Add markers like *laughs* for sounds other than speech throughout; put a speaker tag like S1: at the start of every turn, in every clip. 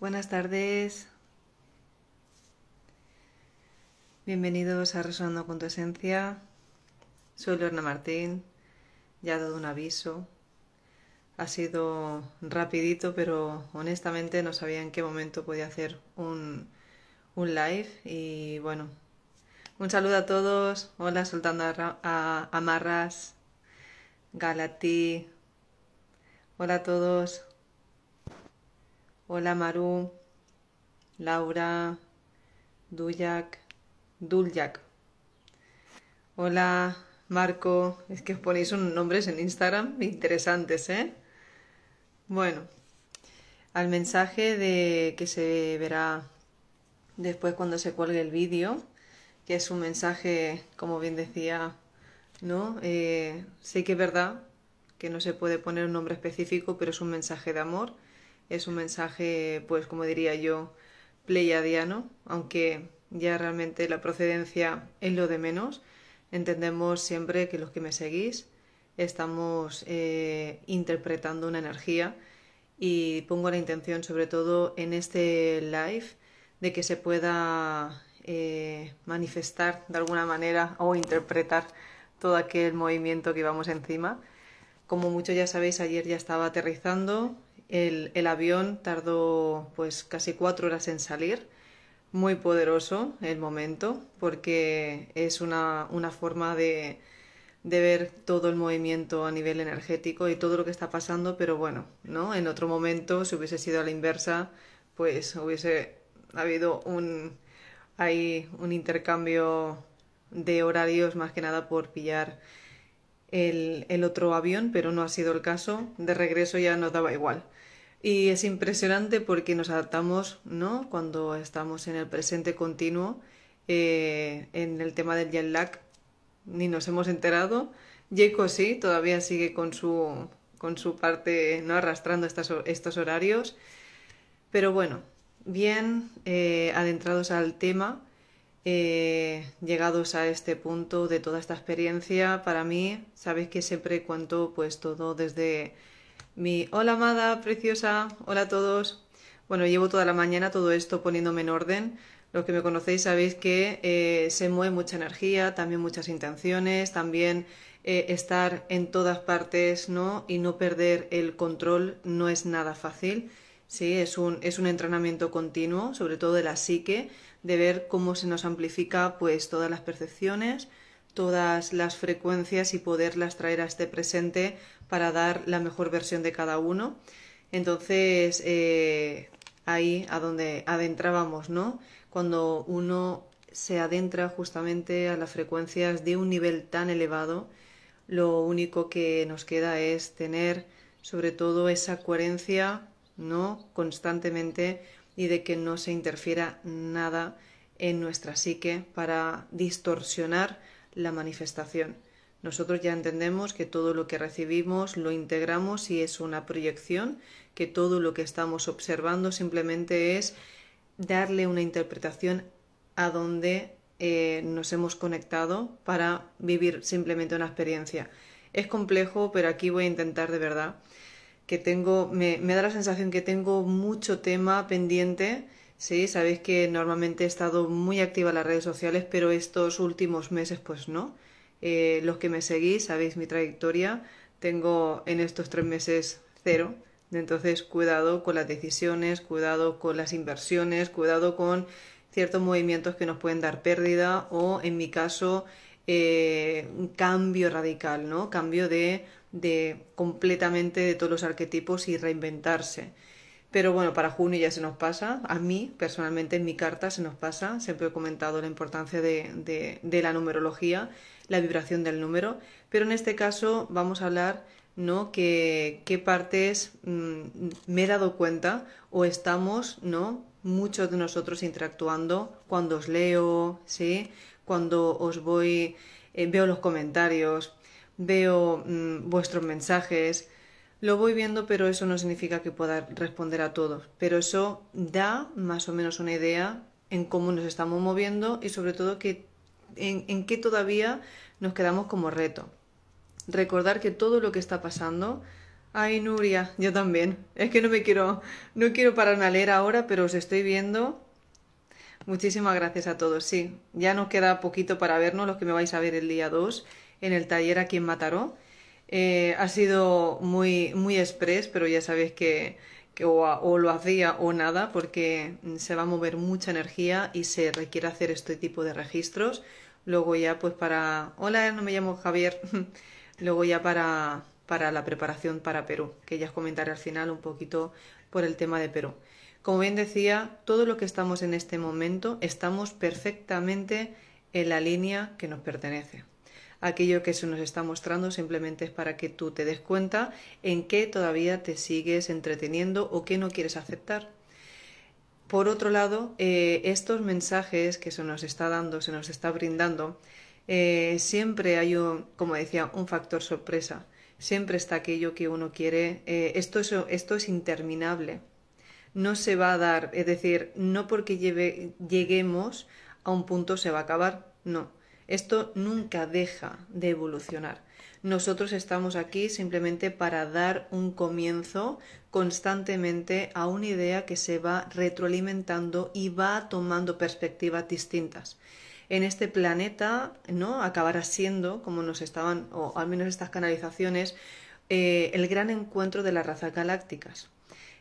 S1: Buenas tardes. Bienvenidos a Resonando con tu Esencia. Soy Lorna Martín. Ya he dado un aviso. Ha sido rapidito, pero honestamente no sabía en qué momento podía hacer un, live. Y bueno, un saludo a todos. Hola, soltando a, Amarras, Galati. Hola a todos. Hola Maru, Laura, Duyak, Duljak. Hola Marco, es que os ponéis unos nombres en Instagram interesantes, ¿eh? Bueno, al mensaje de que se verá después cuando se cuelgue el vídeo, que es un mensaje, como bien decía, ¿no? Eh, sé que es verdad que no se puede poner un nombre específico, pero es un mensaje de amor es un mensaje, pues como diría yo, pleiadiano, aunque ya realmente la procedencia es lo de menos. Entendemos siempre que los que me seguís estamos eh, interpretando una energía y pongo la intención sobre todo en este live de que se pueda eh, manifestar de alguna manera o interpretar todo aquel movimiento que vamos encima. Como muchos ya sabéis, ayer ya estaba aterrizando, el, avión tardó pues casi cuatro horas en salir. Muy poderoso el momento porque es una, una forma de, de ver todo el movimiento a nivel energético y todo lo que está pasando, pero bueno, ¿no? En otro momento, si hubiese sido a la inversa, pues hubiese habido un hay un intercambio de horarios más que nada por pillar el, el otro avión, pero no ha sido el caso. De regreso ya nos daba igual. Y es impresionante porque nos adaptamos, ¿no? Cuando estamos en el presente continuo, eh, en el tema del jet lag, ni nos hemos enterado. Jaco sí, todavía sigue con su, con su parte, ¿no? Arrastrando estos horarios. Pero bueno, bien eh, adentrados al tema, eh, llegados a este punto de toda esta experiencia, para mí, sabéis que siempre cuento pues todo desde mi hola amada, preciosa, hola a todos. Bueno, llevo toda la mañana todo esto poniéndome en orden. Los que me conocéis sabéis que eh, se mueve mucha energía, también muchas intenciones, también eh, estar en todas partes, ¿no? Y no perder el control no es nada fácil. Sí, es un, es un entrenamiento continuo, sobre todo de la psique, de ver cómo se nos amplifica pues todas las percepciones, todas las frecuencias y poderlas traer a este presente para dar la mejor versión de cada uno. Entonces, eh, ahí a donde adentrábamos, ¿no? Cuando uno se adentra justamente a las frecuencias de un nivel tan elevado, lo único que nos queda es tener sobre todo esa coherencia, ¿no? Constantemente y de que no se interfiera nada en nuestra psique para distorsionar la manifestación. Nosotros ya entendemos que todo lo que recibimos lo integramos y es una proyección, que todo lo que estamos observando simplemente es darle una interpretación a donde eh, nos hemos conectado para vivir simplemente una experiencia. Es complejo, pero aquí voy a intentar de verdad que tengo, me, me da la sensación que tengo mucho tema pendiente. Sí, sabéis que normalmente he estado muy activa en las redes sociales, pero estos últimos meses pues no. Eh, los que me seguís sabéis mi trayectoria. Tengo en estos tres meses cero. Entonces, cuidado con las decisiones, cuidado con las inversiones, cuidado con ciertos movimientos que nos pueden dar pérdida o, en mi caso, eh, un cambio radical, ¿no? Cambio de, completamente de todos los arquetipos y reinventarse. Pero bueno, para junio ya se nos pasa, a mí personalmente en mi carta se nos pasa, siempre he comentado la importancia de, de la numerología la vibración del número, pero en este caso vamos a hablar ¿no? que qué partes mm, me he dado cuenta o estamos, ¿no? Muchos de nosotros interactuando cuando os leo, ¿sí? Cuando os voy, eh, veo los comentarios, veo mm, vuestros mensajes, lo voy viendo, pero eso no significa que pueda responder a todos. Pero eso da más o menos una idea en cómo nos estamos moviendo y sobre todo que en, en qué todavía nos quedamos como reto. Recordar que todo lo que está pasando Ay, Nuria, yo también. Es que no me quiero, no quiero parar a leer ahora, pero os estoy viendo. Muchísimas gracias a todos. Sí, ya nos queda poquito para vernos, los que me vais a ver el día 2 en el taller aquí en Mataró. Eh, ha sido muy, muy express, pero ya sabéis que que o, lo hacía o nada, porque mm, se va a mover mucha energía y se requiere hacer este tipo de registros. Luego ya pues para, hola, no me llamo Javier, *laughs* luego ya para, para la preparación para Perú, que ya os comentaré al final un poquito por el tema de Perú. Como bien decía, todo lo que estamos en este momento estamos perfectamente en la línea que nos pertenece aquello que se nos está mostrando simplemente es para que tú te des cuenta en qué todavía te sigues entreteniendo o qué no quieres aceptar. Por otro lado, eh, estos mensajes que se nos está dando, se nos está brindando, eh, siempre hay un, como decía, un factor sorpresa. Siempre está aquello que uno quiere. Eh, esto, es, esto es interminable. No se va a dar, es decir, no porque lleguemos a un punto se va a acabar, no. Esto nunca deja de evolucionar. Nosotros estamos aquí simplemente para dar un comienzo constantemente a una idea que se va retroalimentando y va tomando perspectivas distintas. En este planeta, ¿no? Acabará siendo, como nos estaban, o al menos estas canalizaciones, eh, el gran encuentro de las razas galácticas.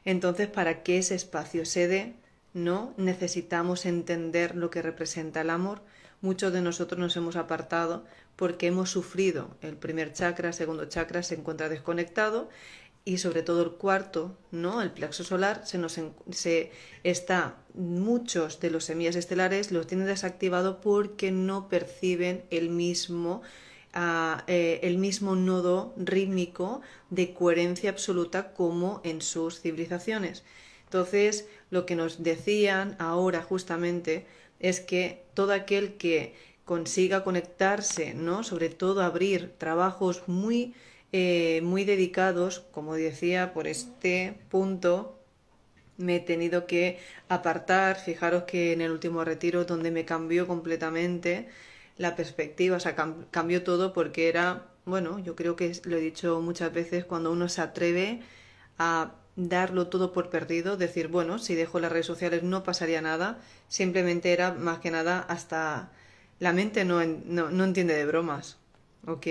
S1: Entonces, para que ese espacio se dé, ¿no? Necesitamos entender lo que representa el amor, muchos de nosotros nos hemos apartado porque hemos sufrido. El primer chakra, segundo chakra se encuentra desconectado y sobre todo el cuarto, ¿no? El plexo solar se nos está muchos de los semillas estelares los tienen desactivado porque no perciben el mismo ah, eh, el mismo nodo rítmico de coherencia absoluta como en sus civilizaciones. Entonces, lo que nos decían ahora justamente es que todo aquel que consiga conectarse, ¿no? Sobre todo abrir trabajos muy, eh, muy dedicados, como decía, por este punto me he tenido que apartar. Fijaros que en el último retiro donde me cambió completamente la perspectiva, o sea, cambió todo porque era, bueno, yo creo que lo he dicho muchas veces, cuando uno se atreve a darlo todo por perdido, decir, bueno, si dejo las redes sociales no pasaría nada, simplemente era más que nada hasta la mente no, entiende de bromas, ¿ok?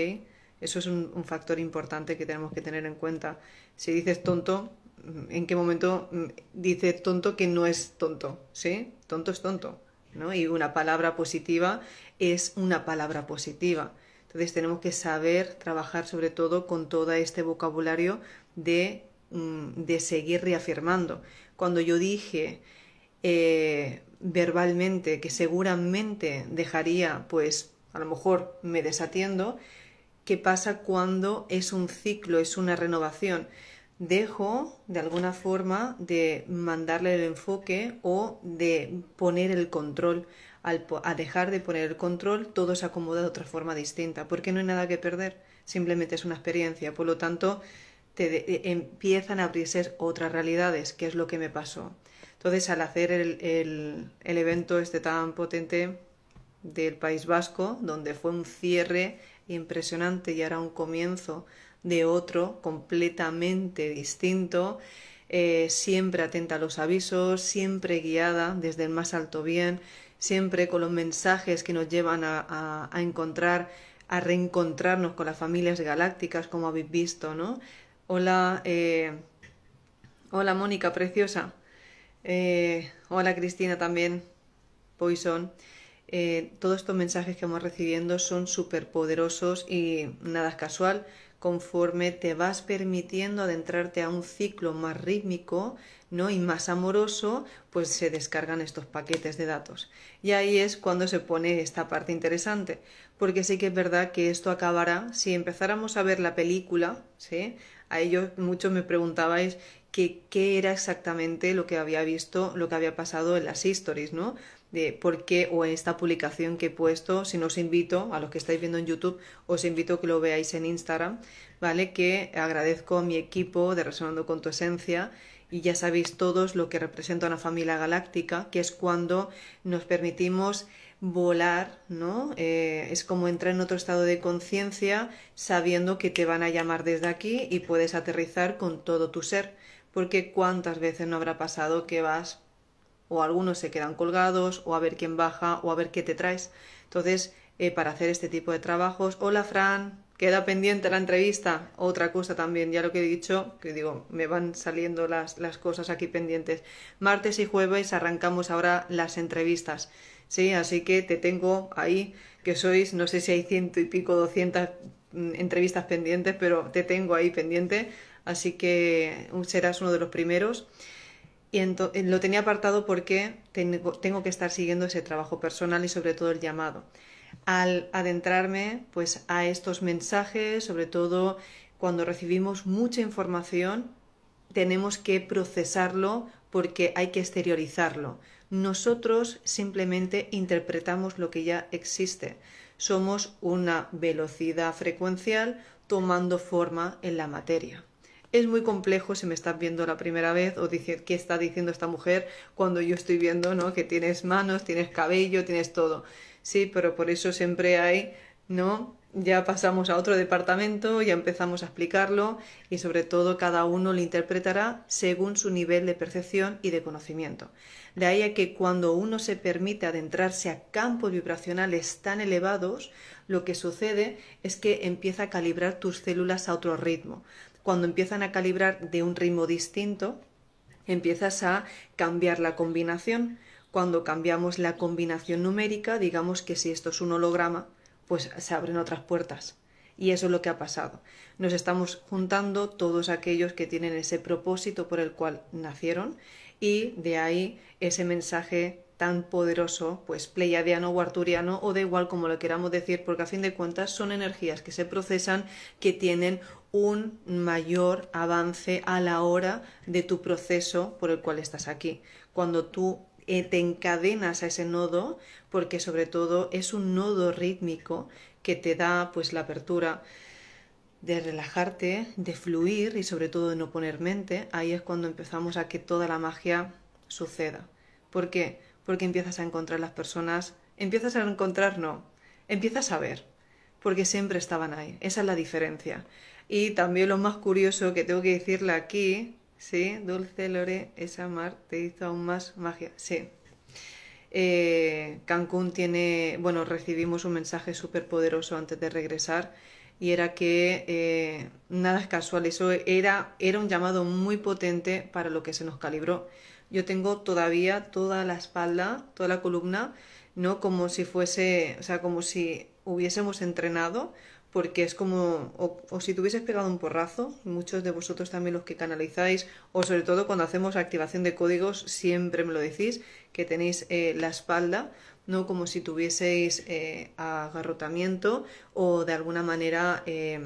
S1: Eso es un, factor importante que tenemos que tener en cuenta. Si dices tonto, mm, ¿en qué momento mm, dices tonto que no es tonto? ¿Sí? Tonto es tonto, ¿no? Y una palabra positiva es una palabra positiva. Entonces tenemos que saber trabajar sobre todo con todo este vocabulario de Mm, de seguir reafirmando. Cuando yo dije eh, verbalmente que seguramente dejaría, pues a lo mejor me desatiendo, ¿qué pasa cuando es un ciclo, es una renovación? Dejo de alguna forma de mandarle el enfoque o de poner el control. Al a dejar de poner el control, todo se acomoda de otra forma distinta, porque no hay nada que perder, simplemente es una experiencia. Por lo tanto, e, empiezan a abrirse otras realidades, que es lo que me pasó. Entonces, al hacer el, evento este tan potente del País Vasco, donde fue un cierre impresionante y ahora un comienzo de otro completamente distinto, eh, siempre atenta a los avisos, siempre guiada desde el más alto bien, siempre con los mensajes que nos llevan a encontrar, a reencontrarnos con las familias galácticas, como habéis visto, ¿no? Hola, eh, hola Mónica, preciosa. Eh, hola Cristina también, Poison. Eh, todos estos mensajes que vamos recibiendo son súper poderosos y nada es casual. Conforme te vas permitiendo adentrarte a un ciclo más rítmico, ¿no? y más amoroso, pues se descargan estos paquetes de datos. Y ahí es cuando se pone esta parte interesante, porque sí que es verdad que esto acabará, si empezáramos a ver la película, ¿sí? a ellos muchos me preguntabais qué era exactamente lo que había visto, lo que había pasado en las histories ¿no? de por qué o en esta publicación que he puesto, si no os invito, a los que estáis viendo en YouTube, os invito a que lo veáis en Instagram, ¿vale? Que agradezco a mi equipo de Resonando con tu Esencia y ya sabéis todos lo que representa una familia galáctica, que es cuando nos permitimos volar, ¿no? Eh, es como entrar en otro estado de conciencia sabiendo que te van a llamar desde aquí y puedes aterrizar con todo tu ser, porque cuántas veces no habrá pasado que vas o algunos se quedan colgados o a ver quién baja o a ver qué te traes. Entonces, eh, para hacer este tipo de trabajos, hola Fran, Queda pendiente la entrevista. Otra cosa también, ya lo que he dicho, que digo, me van saliendo las, cosas aquí pendientes. Martes y jueves arrancamos ahora las entrevistas. Sí, así que te tengo ahí, que sois, no sé si hay ciento y pico, doscientas mm, entrevistas pendientes, pero te tengo ahí pendiente. Así que mm, serás uno de los primeros. Y eh, lo tenía apartado porque tengo que estar siguiendo ese trabajo personal y sobre todo el llamado al adentrarme pues a estos mensajes, sobre todo cuando recibimos mucha información, tenemos que procesarlo porque hay que exteriorizarlo. Nosotros simplemente interpretamos lo que ya existe. Somos una velocidad frecuencial tomando forma en la materia. Es muy complejo si me estás viendo la primera vez o dice, qué está diciendo esta mujer cuando yo estoy viendo ¿no? que tienes manos, tienes cabello, tienes todo sí, pero por eso siempre hay, ¿no? Ya pasamos a otro departamento, ya empezamos a explicarlo y sobre todo cada uno lo interpretará según su nivel de percepción y de conocimiento. De ahí a que cuando uno se permite adentrarse a campos vibracionales tan elevados, lo que sucede es que empieza a calibrar tus células a otro ritmo. Cuando empiezan a calibrar de un ritmo distinto, empiezas a cambiar la combinación cuando cambiamos la combinación numérica, digamos que si esto es un holograma, pues se abren otras puertas. Y eso es lo que ha pasado. Nos estamos juntando todos aquellos que tienen ese propósito por el cual nacieron y de ahí ese mensaje tan poderoso, pues pleiadiano o arturiano o de igual como lo queramos decir, porque a fin de cuentas son energías que se procesan que tienen un mayor avance a la hora de tu proceso por el cual estás aquí. Cuando tú eh, te encadenas a ese nodo porque sobre todo es un nodo rítmico que te da pues la apertura de relajarte, de fluir y sobre todo de no poner mente, ahí es cuando empezamos a que toda la magia suceda. ¿Por qué? Porque empiezas a encontrar las personas, empiezas a encontrar, no, empiezas a ver, porque siempre estaban ahí, esa es la diferencia. Y también lo más curioso que tengo que decirle aquí, Sí, Dulce Lore, esa mar te hizo aún más magia. Sí. Eh, Cancún tiene, bueno, recibimos un mensaje súper poderoso antes de regresar y era que eh, nada es casual, eso era, era un llamado muy potente para lo que se nos calibró. Yo tengo todavía toda la espalda, toda la columna, ¿no? Como si fuese, o sea, como si hubiésemos entrenado porque es como, o, si tuvieses pegado un porrazo, muchos de vosotros también los que canalizáis, o sobre todo cuando hacemos activación de códigos, siempre me lo decís, que tenéis eh, la espalda, no como si tuvieseis eh, agarrotamiento o de alguna manera... Eh,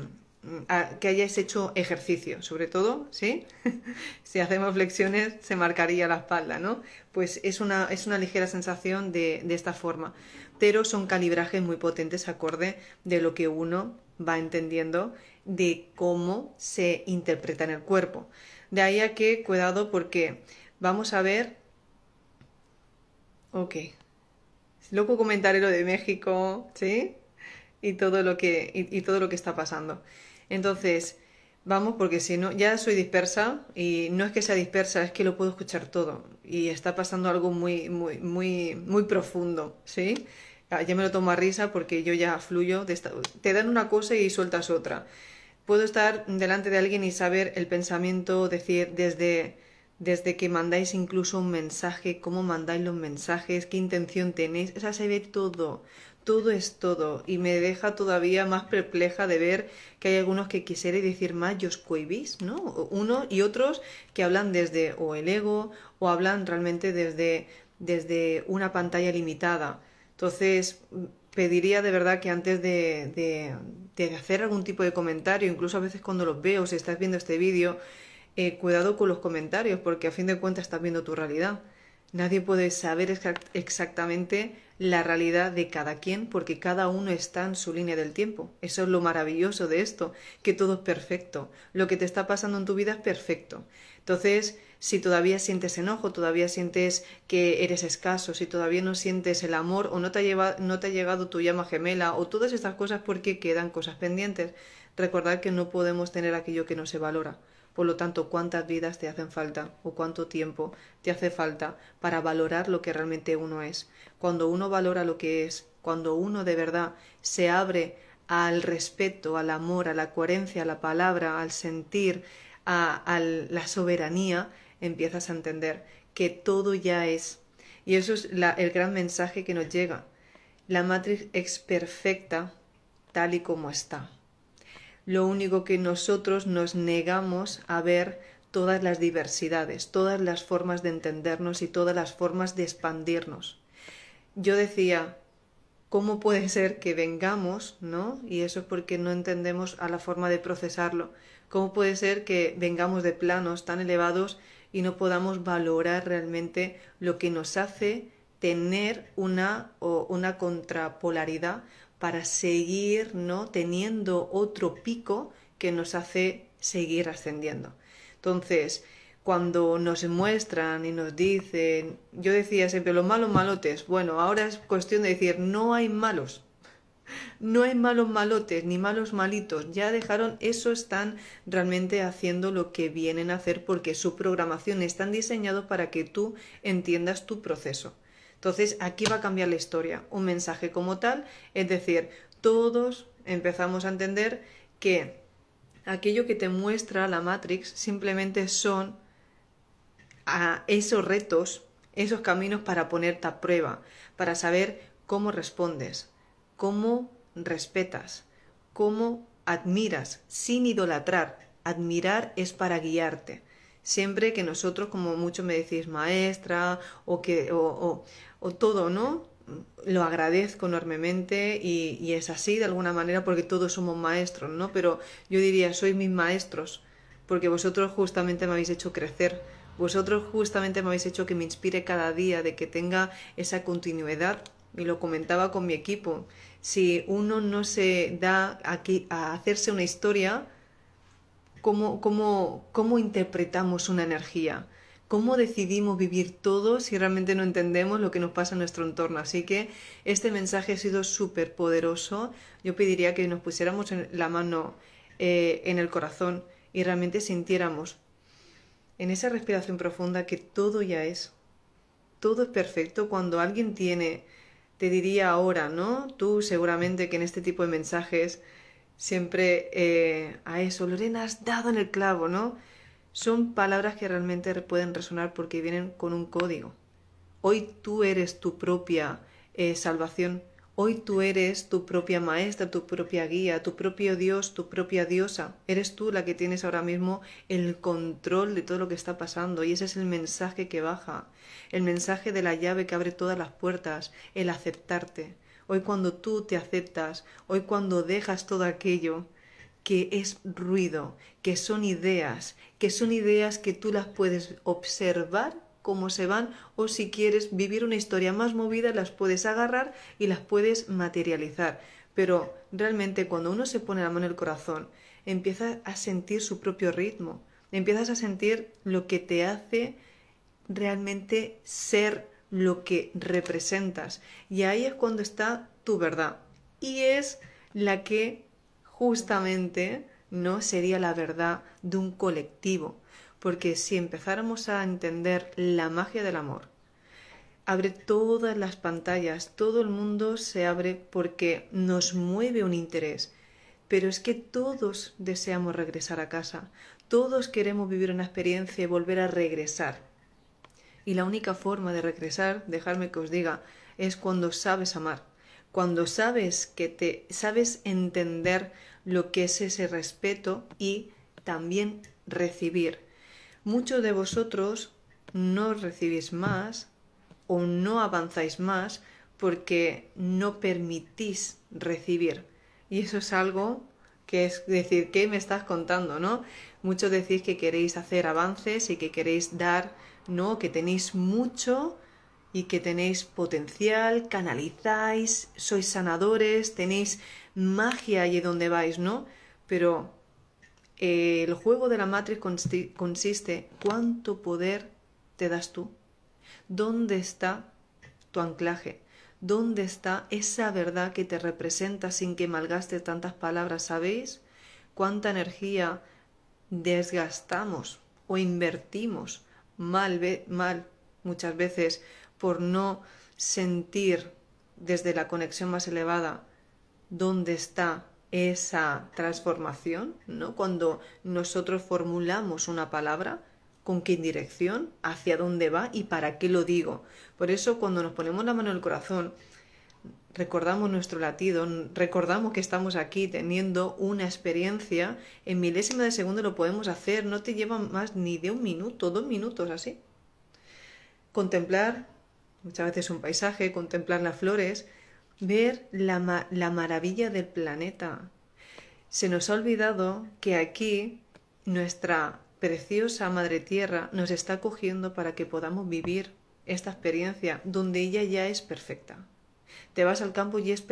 S1: que hayáis hecho ejercicio, sobre todo, ¿sí? *laughs* si hacemos flexiones se marcaría la espalda, ¿no? Pues es una, ligera sensación de, esta forma, pero son calibrajes muy potentes acorde de lo que uno va entendiendo de cómo se interpreta en el cuerpo. De ahí a que, cuidado, porque vamos a ver... Ok. Luego comentaré lo de México, ¿sí? Y todo lo que, y todo lo que está pasando. Entonces, vamos, porque si no, ya soy dispersa y no es que sea dispersa, es que lo puedo escuchar todo y está pasando algo muy, muy, muy, muy profundo, ¿sí? Ah, ya me lo tomo a risa porque yo ya fluyo, de te dan una cosa y sueltas otra. Puedo estar delante de alguien y saber el pensamiento, decir desde desde que mandáis incluso un mensaje, cómo mandáis los mensajes, qué intención tenéis, o sea, se ve todo, todo es todo y me deja todavía más perpleja de ver que hay algunos que quisiera decir más yo coibis, ¿no? Uno y otros que hablan desde o el ego o hablan realmente desde, desde una pantalla limitada. Entonces, pediría de verdad que antes de, de, hacer algún tipo de comentario, incluso a veces cuando los veo, si estás viendo este vídeo, eh, cuidado con los comentarios, porque a fin de cuentas estás viendo tu realidad. Nadie puede saber exactamente la realidad de cada quien porque cada uno está en su línea del tiempo. Eso es lo maravilloso de esto, que todo es perfecto. Lo que te está pasando en tu vida es perfecto. Entonces, si todavía sientes enojo, todavía sientes que eres escaso, si todavía no sientes el amor o no te ha, no te ha llegado tu llama gemela o todas estas cosas porque quedan cosas pendientes, recordad que no podemos tener aquello que no se valora. Por lo tanto, cuántas vidas te hacen falta o cuánto tiempo te hace falta para valorar lo que realmente uno es. Cuando uno valora lo que es, cuando uno de verdad se abre al respeto, al amor, a la coherencia, a la palabra, al sentir, a, la soberanía, empiezas a entender que todo ya es. Y eso es el gran mensaje que nos llega. La matriz es perfecta tal y como está. Lo único que nosotros nos negamos a ver todas las diversidades, todas las formas de entendernos y todas las formas de expandirnos. Yo decía, ¿cómo puede *laughs* ser que vengamos, no? Y eso es porque no entendemos a la forma de procesarlo. ¿Cómo puede ser que vengamos de planos tan elevados y no podamos valorar realmente lo que nos hace tener una, o una contrapolaridad para seguir ¿no? teniendo otro pico que nos hace seguir ascendiendo. Entonces, cuando nos muestran y nos dicen, yo decía siempre, los malos malotes, bueno, ahora es cuestión de decir, no hay malos, no hay malos malotes ni malos malitos, ya dejaron eso, están realmente haciendo lo que vienen a hacer porque su programación está diseñada para que tú entiendas tu proceso. Entonces aquí va a cambiar la historia, un mensaje como tal, es decir, todos empezamos a entender que aquello que te muestra la Matrix simplemente son a ah, esos retos, esos caminos para ponerte a prueba, para saber cómo respondes, cómo respetas, cómo admiras, sin idolatrar. Admirar es para guiarte. Siempre que nosotros, como muchos me decís maestra, o que, o todo, ¿no? Lo agradezco enormemente y, es así de alguna manera porque todos somos maestros, ¿no? Pero yo diría, sois mis maestros porque vosotros justamente me habéis hecho crecer, vosotros justamente me habéis hecho que me inspire cada día, de que tenga esa continuidad. Y lo comentaba con mi equipo, si uno no se da aquí a hacerse una historia, cómo interpretamos una energía? cómo decidimos vivir todo si realmente no entendemos lo que nos pasa en nuestro entorno. Así que este mensaje ha sido súper poderoso. Yo pediría que nos pusiéramos la mano eh, en el corazón y realmente sintiéramos en esa respiración profunda que todo ya es. Todo es perfecto cuando alguien tiene, te diría ahora, ¿no? Tú seguramente que en este tipo de mensajes siempre eh, a eso, Lorena, has dado en el clavo, ¿no? son palabras que realmente pueden resonar porque vienen con un código. Hoy tú eres tu propia eh, salvación, hoy tú eres tu propia maestra, tu propia guía, tu propio Dios, tu propia diosa. Eres tú la que tienes ahora mismo el control de todo lo que está pasando y ese es el mensaje que baja, el mensaje de la llave que abre todas las puertas, el aceptarte. Hoy cuando tú te aceptas, hoy cuando dejas todo aquello que es ruido, que son ideas, que son ideas que tú las puedes observar cómo se van o si quieres vivir una historia más movida las puedes agarrar y las puedes materializar. Pero realmente cuando uno se pone la mano en el corazón, empieza a sentir su propio ritmo, empiezas a sentir lo que te hace realmente ser lo que representas. Y ahí es cuando está tu verdad. Y es la que justamente no sería la verdad de un colectivo, porque si empezáramos a entender la magia del amor, abre todas las pantallas, todo el mundo se abre porque nos mueve un interés, pero es que todos deseamos regresar a casa, todos queremos vivir una experiencia y volver a regresar. Y la única forma de regresar, dejadme que os diga, es cuando sabes amar, cuando sabes que te sabes entender lo que es ese respeto y también recibir. Muchos de vosotros no recibís más o no avanzáis más porque no permitís recibir. Y eso es algo que es decir, ¿qué me estás contando, no? Muchos decís que queréis hacer avances y que queréis dar, ¿no? Que tenéis mucho y que tenéis potencial, canalizáis, sois sanadores, tenéis magia allí donde vais, ¿no? Pero eh, el juego de la matriz consiste cuánto poder te das tú, dónde está tu anclaje, dónde está esa verdad que te representa sin que malgastes tantas palabras, ¿sabéis? Cuánta energía desgastamos o invertimos mal, mal muchas veces por no sentir desde la conexión más elevada dónde está esa transformación, ¿no? Cuando nosotros formulamos una palabra, con qué dirección, hacia dónde va y para qué lo digo. Por eso cuando nos ponemos la mano en el corazón, recordamos nuestro latido, recordamos que estamos aquí teniendo una experiencia, en milésima de segundo lo podemos hacer, no te lleva más ni de un minuto, dos minutos así. Contemplar muchas veces un paisaje, contemplar las flores, ver la, la maravilla del planeta. Se nos ha olvidado que aquí nuestra preciosa Madre Tierra nos está cogiendo para que podamos vivir esta experiencia donde ella ya es perfecta. Te vas al campo y es,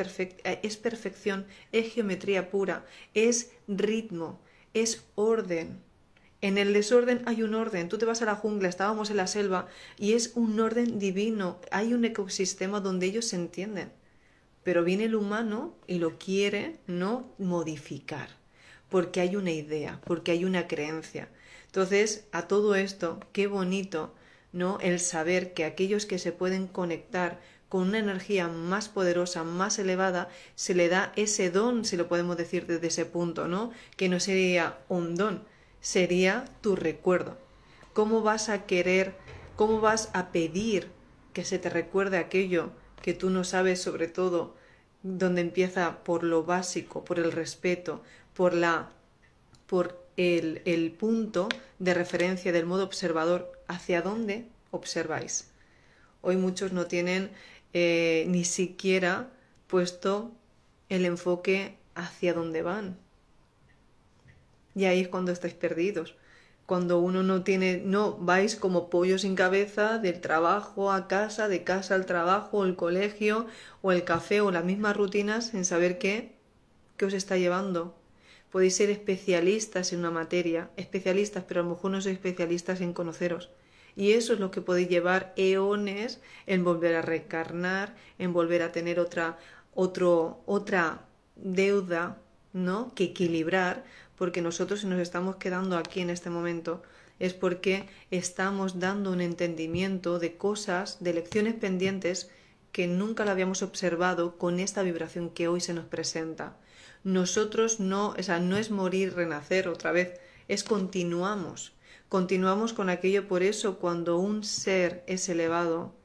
S1: es perfección, es geometría pura, es ritmo, es orden. En el desorden hay un orden. Tú te vas a la jungla, estábamos en la selva, y es un orden divino. Hay un ecosistema donde ellos se entienden. Pero viene el humano y lo quiere no modificar, porque hay una idea, porque hay una creencia. Entonces, a todo esto, qué bonito, ¿no? El saber que aquellos que se pueden conectar con una energía más poderosa, más elevada, se le da ese don, si lo podemos decir desde ese punto, ¿no? Que no sería un don, sería tu recuerdo. ¿Cómo vas a querer, cómo vas a pedir que se te recuerde aquello que tú no sabes sobre todo, dónde empieza por lo básico, por el respeto, por la por el, el punto de referencia del modo observador, hacia dónde observáis. Hoy muchos no tienen eh, ni siquiera puesto el enfoque hacia dónde van. Y ahí es cuando estáis perdidos, cuando uno no tiene, no, vais como pollo sin cabeza del trabajo a casa, de casa al trabajo, o el colegio o el café o las mismas rutinas sin saber qué, qué os está llevando. Podéis ser especialistas en una materia, especialistas, pero a lo mejor no sois especialistas en conoceros. Y eso es lo que podéis llevar eones en volver a reencarnar, en volver a tener otra, otro, otra deuda, ¿no? Que equilibrar porque nosotros nos estamos quedando aquí en este momento es porque estamos dando un entendimiento de cosas, de lecciones pendientes que nunca la habíamos observado con esta vibración que hoy se nos presenta. Nosotros no, no es morir, renacer otra vez, es continuamos. Continuamos con aquello, por eso cuando un ser es elevado,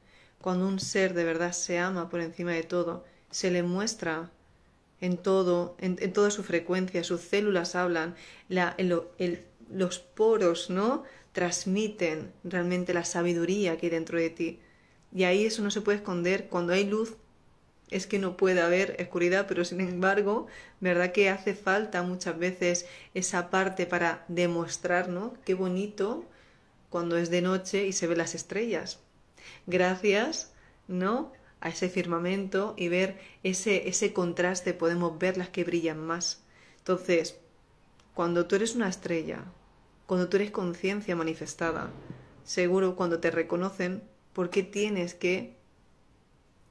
S1: cuando un ser de verdad se ama por encima de todo, se le muestra en todo, en, toda su frecuencia, sus células hablan, la, el, los poros, ¿no? Transmiten realmente la sabiduría que hay dentro de ti. Y ahí eso no se puede esconder. Cuando hay luz, es que no puede haber oscuridad, pero sin embargo, ¿verdad que hace falta muchas veces esa parte para demostrar, ¿no? Qué bonito cuando es de noche y se ven las estrellas. Gracias, ¿no? a ese firmamento y ver ese, ese contraste, podemos ver las que brillan más. Entonces, cuando tú eres una estrella, cuando tú eres conciencia manifestada, seguro cuando te reconocen, ¿por qué tienes que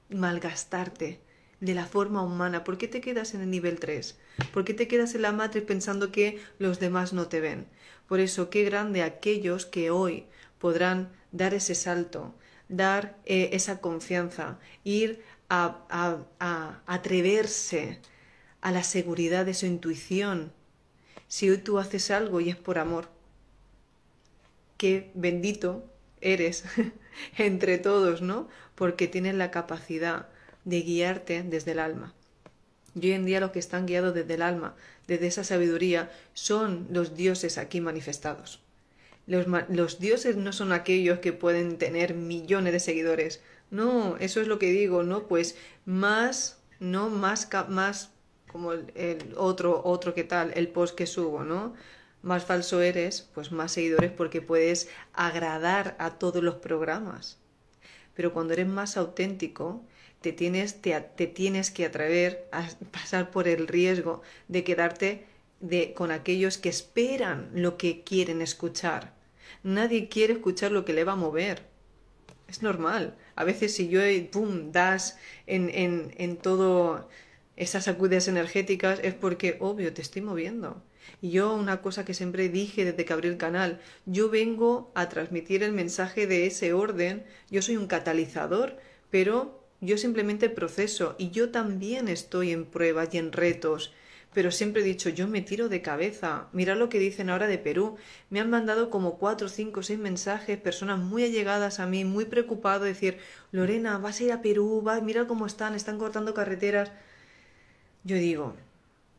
S1: malgastarte de la forma humana? ¿Por qué te quedas en el nivel 3? ¿Por qué te quedas en la matriz pensando que los demás no te ven? Por eso, qué grande aquellos que hoy podrán dar ese salto, dar eh, esa confianza, ir a, a atreverse a la seguridad de su intuición. Si hoy tú haces algo y es por amor, qué bendito eres *laughs* entre todos, ¿no? Porque tienes la capacidad de guiarte desde el alma. Y hoy en día los que están guiados desde el alma, desde esa sabiduría, son los dioses aquí manifestados. Los, dioses no son aquellos que pueden tener millones de seguidores. No, eso es lo que digo, ¿no? Pues más, no más, más como el, otro, otro que tal, el post que subo, ¿no? Más falso eres, pues más seguidores porque puedes agradar a todos los programas. Pero cuando eres más auténtico, te tienes, te tienes que atrever a pasar por el riesgo de quedarte de, con aquellos que esperan lo que quieren escuchar nadie quiere escuchar lo que le va a mover. Es normal. A veces si yo, ¡pum!, das en, en, en todo esas sacudidas energéticas es porque, obvio, te estoy moviendo. Y yo una cosa que siempre dije desde que abrí el canal, yo vengo a transmitir el mensaje de ese orden, yo soy un catalizador, pero yo simplemente proceso y yo también estoy en pruebas y en retos pero siempre he dicho yo me tiro de cabeza. mira lo que dicen ahora de Perú. Me han mandado como cuatro, cinco, seis mensajes, personas muy allegadas a mí, muy preocupados decir Lorena, vas a ir a Perú, mira cómo están, están cortando carreteras. Yo digo,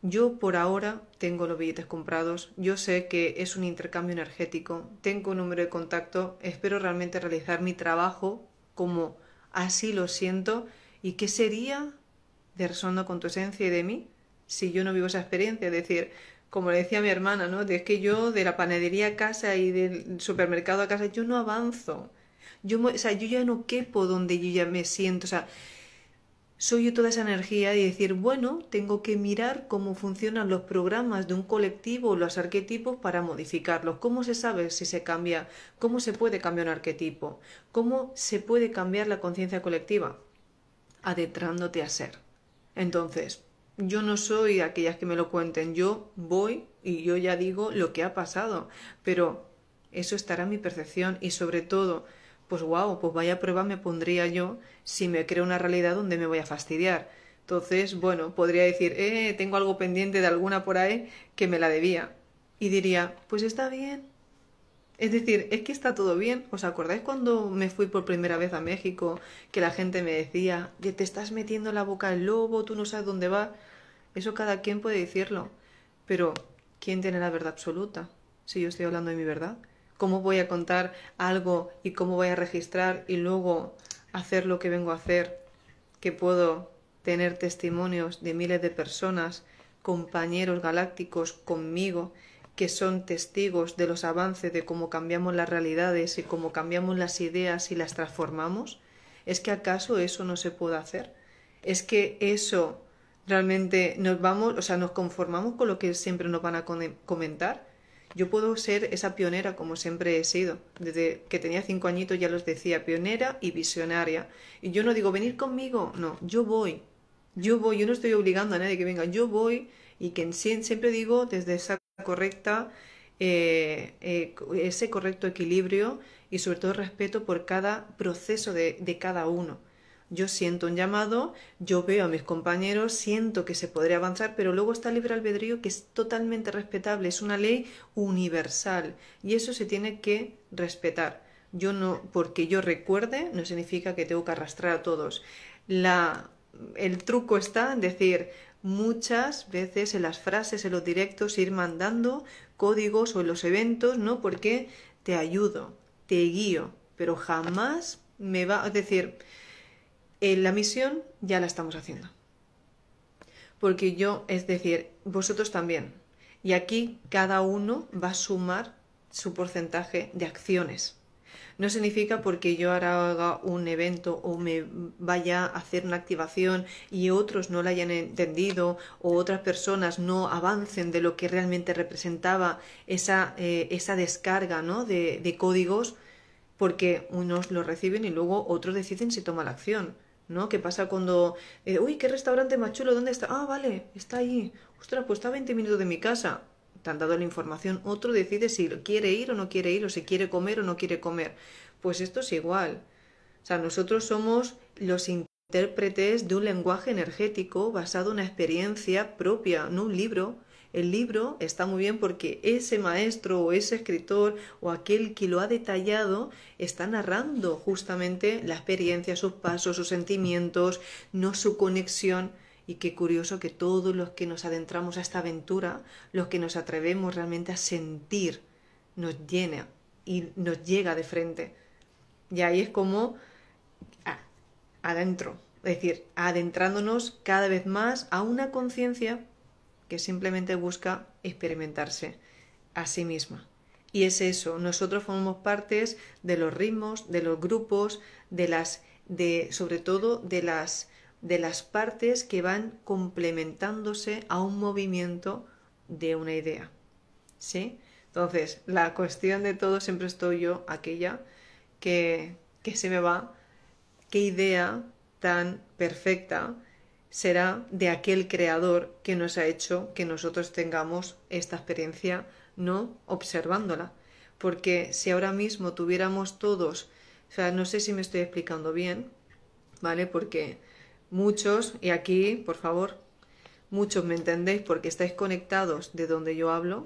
S1: yo por ahora tengo los billetes comprados, yo sé que es un intercambio energético, tengo un número de contacto, espero realmente realizar mi trabajo como así lo siento y qué sería de resonar con tu esencia y de mí si yo no vivo esa experiencia. Es decir, como le decía mi hermana, ¿no? Es que yo de la panadería a casa y del supermercado a casa, yo no avanzo. Yo, o sea, yo ya no quepo donde yo ya me siento. O sea, soy yo toda esa energía y decir, bueno, tengo que mirar cómo funcionan los programas de un colectivo, los arquetipos para modificarlos. ¿Cómo se sabe si se cambia? ¿Cómo se puede cambiar un arquetipo? ¿Cómo se puede cambiar la conciencia colectiva? Adentrándote a ser. Entonces, yo no soy aquellas que me lo cuenten, yo voy y yo ya digo lo que ha pasado, pero eso estará en mi percepción y sobre todo, pues wow, pues vaya prueba me pondría yo si me creo una realidad donde me voy a fastidiar. Entonces, bueno, podría decir, eh, tengo algo pendiente de alguna por ahí que me la debía. Y diría, pues está bien, es decir, es que está todo bien. ¿Os acordáis cuando me fui por primera vez a México que la gente me decía, que te estás metiendo la boca al lobo, tú no sabes dónde va? Eso cada quien puede decirlo. Pero, ¿quién tiene la verdad absoluta? Si yo estoy hablando de mi verdad. ¿Cómo voy a contar algo y cómo voy a registrar y luego hacer lo que vengo a hacer? Que puedo tener testimonios de miles de personas, compañeros galácticos conmigo que son testigos de los avances de cómo cambiamos las realidades y cómo cambiamos las ideas y las transformamos? ¿Es que acaso eso no se puede hacer? ¿Es que eso realmente nos vamos, o sea, nos conformamos con lo que siempre nos van a comentar? Yo puedo ser esa pionera como siempre he sido. Desde que tenía cinco añitos ya los decía, pionera y visionaria. Y yo no digo, venir conmigo, no, yo voy. Yo voy, yo no estoy obligando a nadie que venga, yo voy y que siempre digo desde esa correcta, eh, eh, ese correcto equilibrio y sobre todo respeto por cada proceso de, cada uno. Yo siento un llamado, yo veo a mis compañeros, siento que se podría avanzar, pero luego está el libre albedrío que es totalmente respetable, es una ley universal y eso se tiene que respetar. Yo no, porque yo recuerde, no significa que tengo que arrastrar a todos. La, el truco está en decir, muchas veces en las frases, en los directos, ir mandando códigos o en los eventos, ¿no? Porque te ayudo, te guío, pero jamás me va, a decir, en la misión ya la estamos haciendo. Porque yo, es decir, vosotros también. Y aquí cada uno va a sumar su porcentaje de acciones. No significa porque yo ahora haga un evento o me vaya a hacer una activación y otros no la hayan entendido o otras personas no avancen de lo que realmente representaba esa, eh, esa descarga ¿no? de, de códigos porque unos lo reciben y luego otros deciden si toma la acción. ¿no? ¿Qué pasa cuando, eh, uy, qué restaurante más chulo, ¿dónde está? Ah, vale, está ahí. Ostras, pues está a 20 minutos de mi casa te han dado la información, otro decide si quiere ir o no quiere ir, o si quiere comer o no quiere comer. Pues esto es igual. O sea, nosotros somos los intérpretes de un lenguaje energético basado en una experiencia propia, no un libro. El libro está muy bien porque ese maestro o ese escritor o aquel que lo ha detallado está narrando justamente la experiencia, sus pasos, sus sentimientos, no su conexión. Y qué curioso que todos los que nos adentramos a esta aventura, los que nos atrevemos realmente a sentir, nos llena y nos llega de frente. Y ahí es como ah, adentro, es decir, adentrándonos cada vez más a una conciencia que simplemente busca experimentarse a sí misma. Y es eso, nosotros formamos partes de los ritmos, de los grupos, de las de sobre todo de las de las partes que van complementándose a un movimiento de una idea. ¿Sí? Entonces, la cuestión de todo siempre estoy yo, aquella que, que se me va, qué idea tan perfecta será de aquel creador que nos ha hecho que nosotros tengamos esta experiencia, no observándola. Porque si ahora mismo tuviéramos todos, o sea, no sé si me estoy explicando bien, ¿vale? Porque Muchos, y aquí, por favor, muchos me entendéis porque estáis conectados de donde yo hablo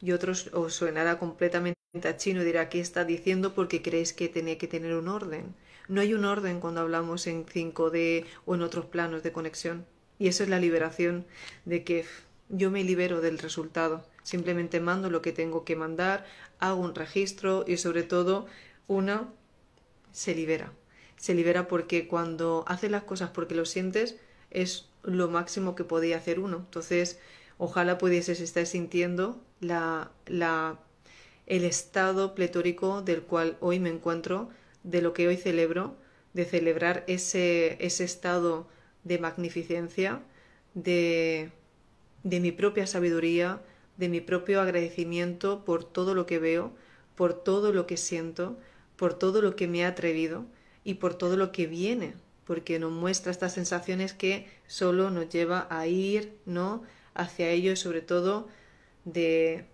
S1: y otros os suenará completamente a chino y dirá que está diciendo porque creéis que tenía que tener un orden. No hay un orden cuando hablamos en 5D o en otros planos de conexión. Y eso es la liberación de que yo me libero del resultado. Simplemente mando lo que tengo que mandar, hago un registro y sobre todo una se libera se libera porque cuando haces las cosas porque lo sientes es lo máximo que podía hacer uno. Entonces, ojalá pudieses estar sintiendo la, la, el estado pletórico del cual hoy me encuentro, de lo que hoy celebro, de celebrar ese, ese estado de magnificencia, de, de mi propia sabiduría, de mi propio agradecimiento por todo lo que veo, por todo lo que siento, por todo lo que me ha atrevido y por todo lo que viene, porque nos muestra estas sensaciones que solo nos lleva a ir, ¿no? Hacia ellos y sobre todo de,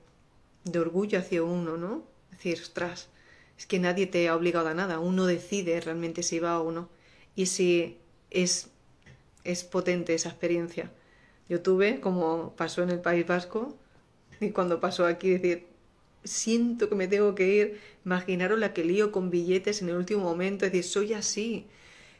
S1: de orgullo hacia uno, ¿no? Es decir, ostras, es que nadie te ha obligado a nada, uno decide realmente si va o no. Y si es, es potente esa experiencia. Yo tuve, como pasó en el País Vasco, y cuando pasó aquí, decir, siento que me tengo que ir, imaginaros la que lío con billetes en el último momento, es decir, soy así.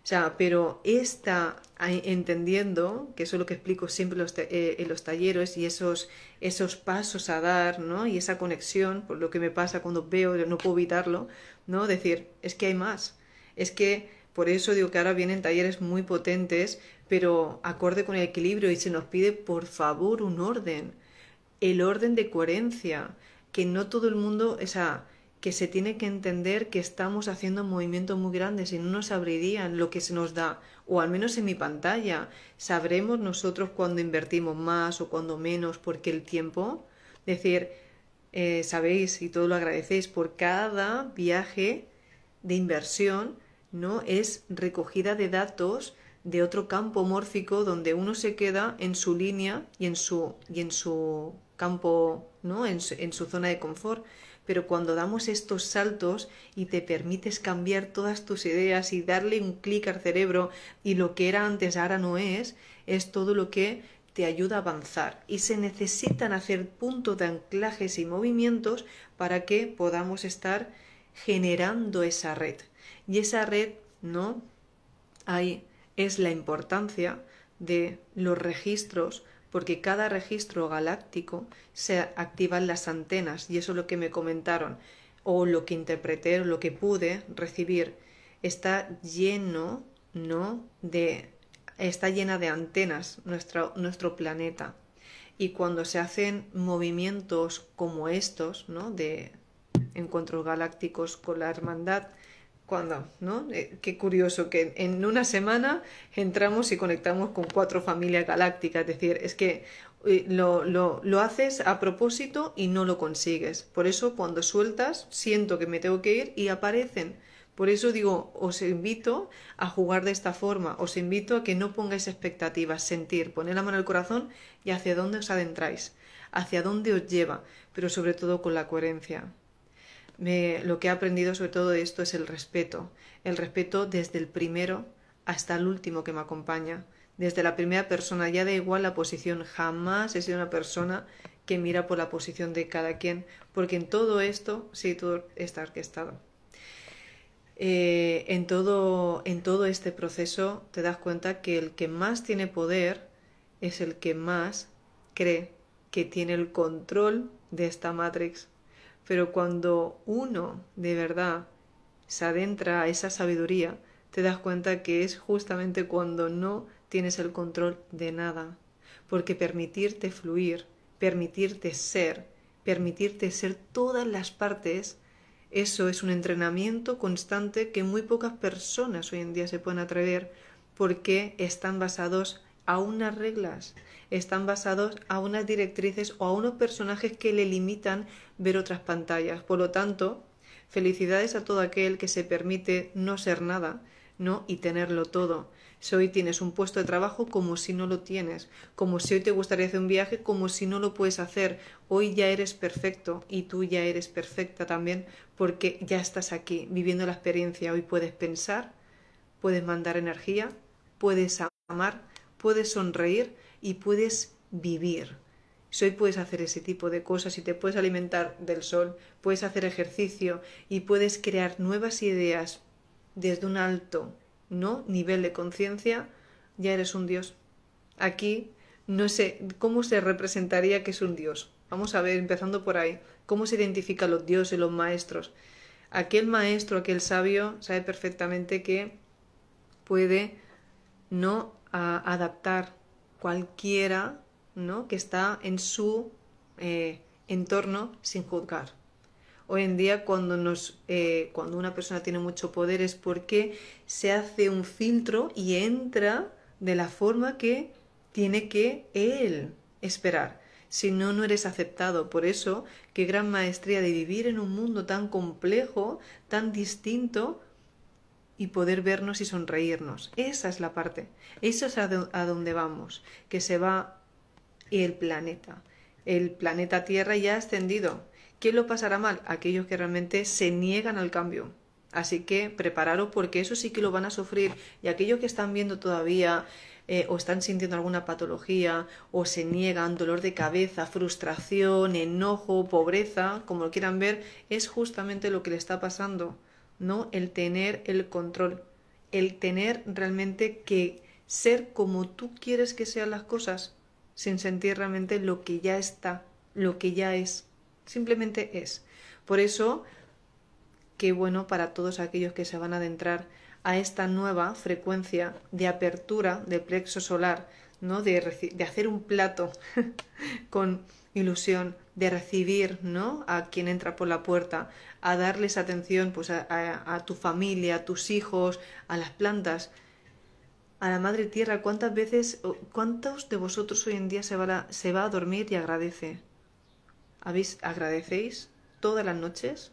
S1: O sea, pero esta, entendiendo, que eso es lo que explico siempre eh, en los talleres y esos, esos pasos a dar, ¿no? Y esa conexión, por lo que me pasa cuando veo, no puedo evitarlo, ¿no? Decir, es que hay más, es que por eso digo que ahora vienen talleres muy potentes, pero acorde con el equilibrio y se nos pide, por favor, un orden, el orden de coherencia que no todo el mundo, o sea, que se tiene que entender que estamos haciendo movimientos muy grandes y no nos abrirían lo que se nos da, o al menos en mi pantalla. Sabremos nosotros cuando invertimos más o cuando menos, porque el tiempo, decir, eh, sabéis y todo lo agradecéis, por cada viaje de inversión, ¿no? Es recogida de datos de otro campo mórfico donde uno se queda en su línea y en su, y en su campo, ¿no? En su, en su zona de confort. Pero cuando damos estos saltos y te permites cambiar todas tus ideas y darle un clic al cerebro y lo que era antes ahora no es, es todo lo que te ayuda a avanzar y se necesitan hacer puntos de anclajes y movimientos para que podamos estar generando esa red. Y esa red, ¿no? Ahí es la importancia de los registros porque cada registro galáctico se activan las antenas y eso es lo que me comentaron o lo que interpreté o lo que pude recibir está lleno, ¿no? de está llena de antenas nuestro, nuestro planeta. Y cuando se hacen movimientos como estos, ¿no? de encuentros galácticos con la hermandad, cuando, ¿no? Eh, qué curioso que en una semana entramos y conectamos con cuatro familias galácticas, es decir, es que eh, lo, lo, lo, haces a propósito y no lo consigues. Por eso cuando sueltas, siento que me tengo que ir y aparecen. Por eso digo, os invito a jugar de esta forma, os invito a que no pongáis expectativas, sentir, poner la mano al corazón y hacia dónde os adentráis, hacia dónde os lleva, pero sobre todo con la coherencia lo que he aprendido sobre todo de esto es el respeto. El respeto desde el primero hasta el último que me acompaña. Desde la primera persona, ya da igual la posición, jamás he sido una persona que mira por la posición de cada quien, porque en todo esto sí todo está orquestado. Eh, en, todo, en todo este proceso te das cuenta que el que más tiene poder es el que más cree que tiene el control de esta Matrix pero cuando uno de verdad se adentra a esa sabiduría, te das cuenta que es justamente cuando no tienes el control de nada. Porque permitirte fluir, permitirte ser, permitirte ser todas las partes, eso es un entrenamiento constante que muy pocas personas hoy en día se pueden atrever porque están basados a unas reglas están basados a unas directrices o a unos personajes que le limitan ver otras pantallas. Por lo tanto, felicidades a todo aquel que se permite no ser nada, ¿no? y tenerlo todo. Si hoy tienes un puesto de trabajo como si no lo tienes, como si hoy te gustaría hacer un viaje como si no lo puedes hacer. Hoy ya eres perfecto y tú ya eres perfecta también porque ya estás aquí viviendo la experiencia. Hoy puedes pensar, puedes mandar energía, puedes amar, puedes sonreír, y puedes vivir. Hoy puedes hacer ese tipo de cosas y te puedes alimentar del sol, puedes hacer ejercicio y puedes crear nuevas ideas desde un alto ¿no? nivel de conciencia, ya eres un dios. Aquí no sé cómo se representaría que es un dios. Vamos a ver, empezando por ahí, cómo se identifican los dioses, los maestros. Aquel maestro, aquel sabio, sabe perfectamente que puede no adaptar cualquiera ¿no? que está en su eh, entorno sin juzgar. Hoy en día cuando, nos, eh, cuando una persona tiene mucho poder es porque se hace un filtro y entra de la forma que tiene que él esperar. Si no, no eres aceptado. Por eso, qué gran maestría de vivir en un mundo tan complejo, tan distinto, y poder vernos y sonreírnos. Esa es la parte. Eso es a, donde vamos, que se va el planeta. El planeta Tierra ya ha ascendido. ¿Quién lo pasará mal? Aquellos que realmente se niegan al cambio. Así que prepararos porque eso sí que lo van a sufrir. Y aquellos que están viendo todavía eh, o están sintiendo alguna patología o se niegan, dolor de cabeza, frustración, enojo, pobreza, como lo quieran ver, es justamente lo que le está pasando ¿no? El tener el control, el tener realmente que ser como tú quieres que sean las cosas, sin sentir realmente lo que ya está, lo que ya es, simplemente es. Por eso, qué bueno para todos aquellos que se van a adentrar a esta nueva frecuencia de apertura del plexo solar, ¿no? De, de hacer un plato *laughs* con ilusión, de recibir, ¿no? A quien entra por la puerta, a darles atención pues, a, tu familia, a tus hijos, a las plantas, a la Madre Tierra, ¿cuántas veces, cuántos de vosotros hoy en día se va, se va a dormir y agradece? ¿Habéis, ¿Agradecéis todas las noches?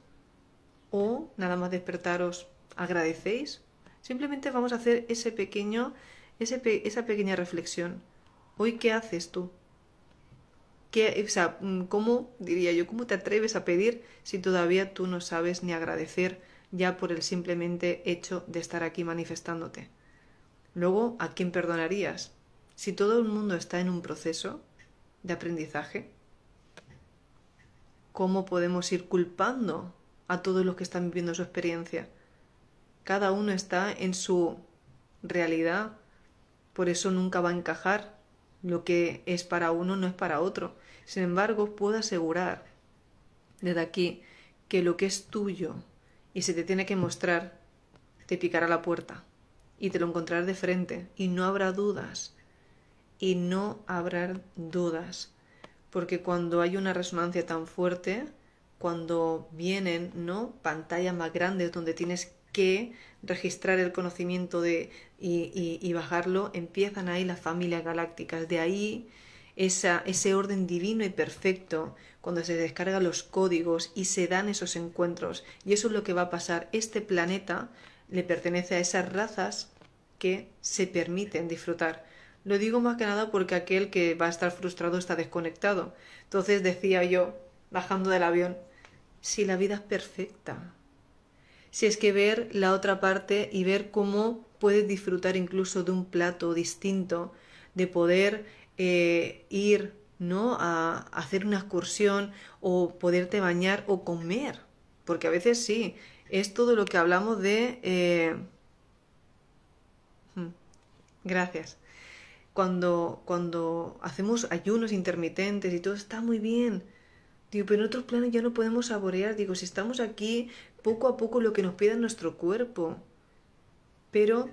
S1: ¿O nada más despertaros, agradecéis? Simplemente vamos a hacer ese pequeño, ese, esa pequeña reflexión. ¿Hoy qué haces tú? Mm, ¿Cómo diría yo? ¿Cómo te atreves a pedir si todavía tú no sabes ni agradecer ya por el simplemente hecho de estar aquí manifestándote? Luego, ¿a quién perdonarías? Si todo el mundo está en un proceso de aprendizaje, ¿cómo podemos ir culpando a todos los que están viviendo su experiencia? Cada uno está en su realidad, por eso nunca va a encajar. Lo que es para uno no es para otro. Sin embargo, puedo asegurar desde aquí que lo que es tuyo y se te tiene que mostrar, te picará la puerta y te lo encontrarás de frente y no habrá dudas. Y no habrá dudas. Porque cuando hay una resonancia tan fuerte, cuando vienen, ¿no? Pantallas más grandes donde tienes que registrar el conocimiento de, y, y, y bajarlo, empiezan ahí las familias galácticas. De ahí ese orden divino y perfecto cuando se descargan los códigos y se dan esos encuentros. Y eso es lo que va a pasar. Este planeta le pertenece a esas razas que se permiten disfrutar. Lo digo más que nada porque aquel que va a estar frustrado está desconectado. Entonces decía yo, bajando del avión, si la vida es perfecta, si es que ver la otra parte y ver cómo puedes disfrutar incluso de un plato distinto, de poder eh, ir ¿no? a hacer una excursión o poderte bañar o comer, porque a veces sí, es todo lo que hablamos de... Eh, hmm, gracias. Cuando, cuando hacemos ayunos intermitentes y todo está muy bien, Digo, pero en otros planos ya no podemos saborear. Digo, si estamos aquí, poco a poco lo que nos pida nuestro cuerpo. Pero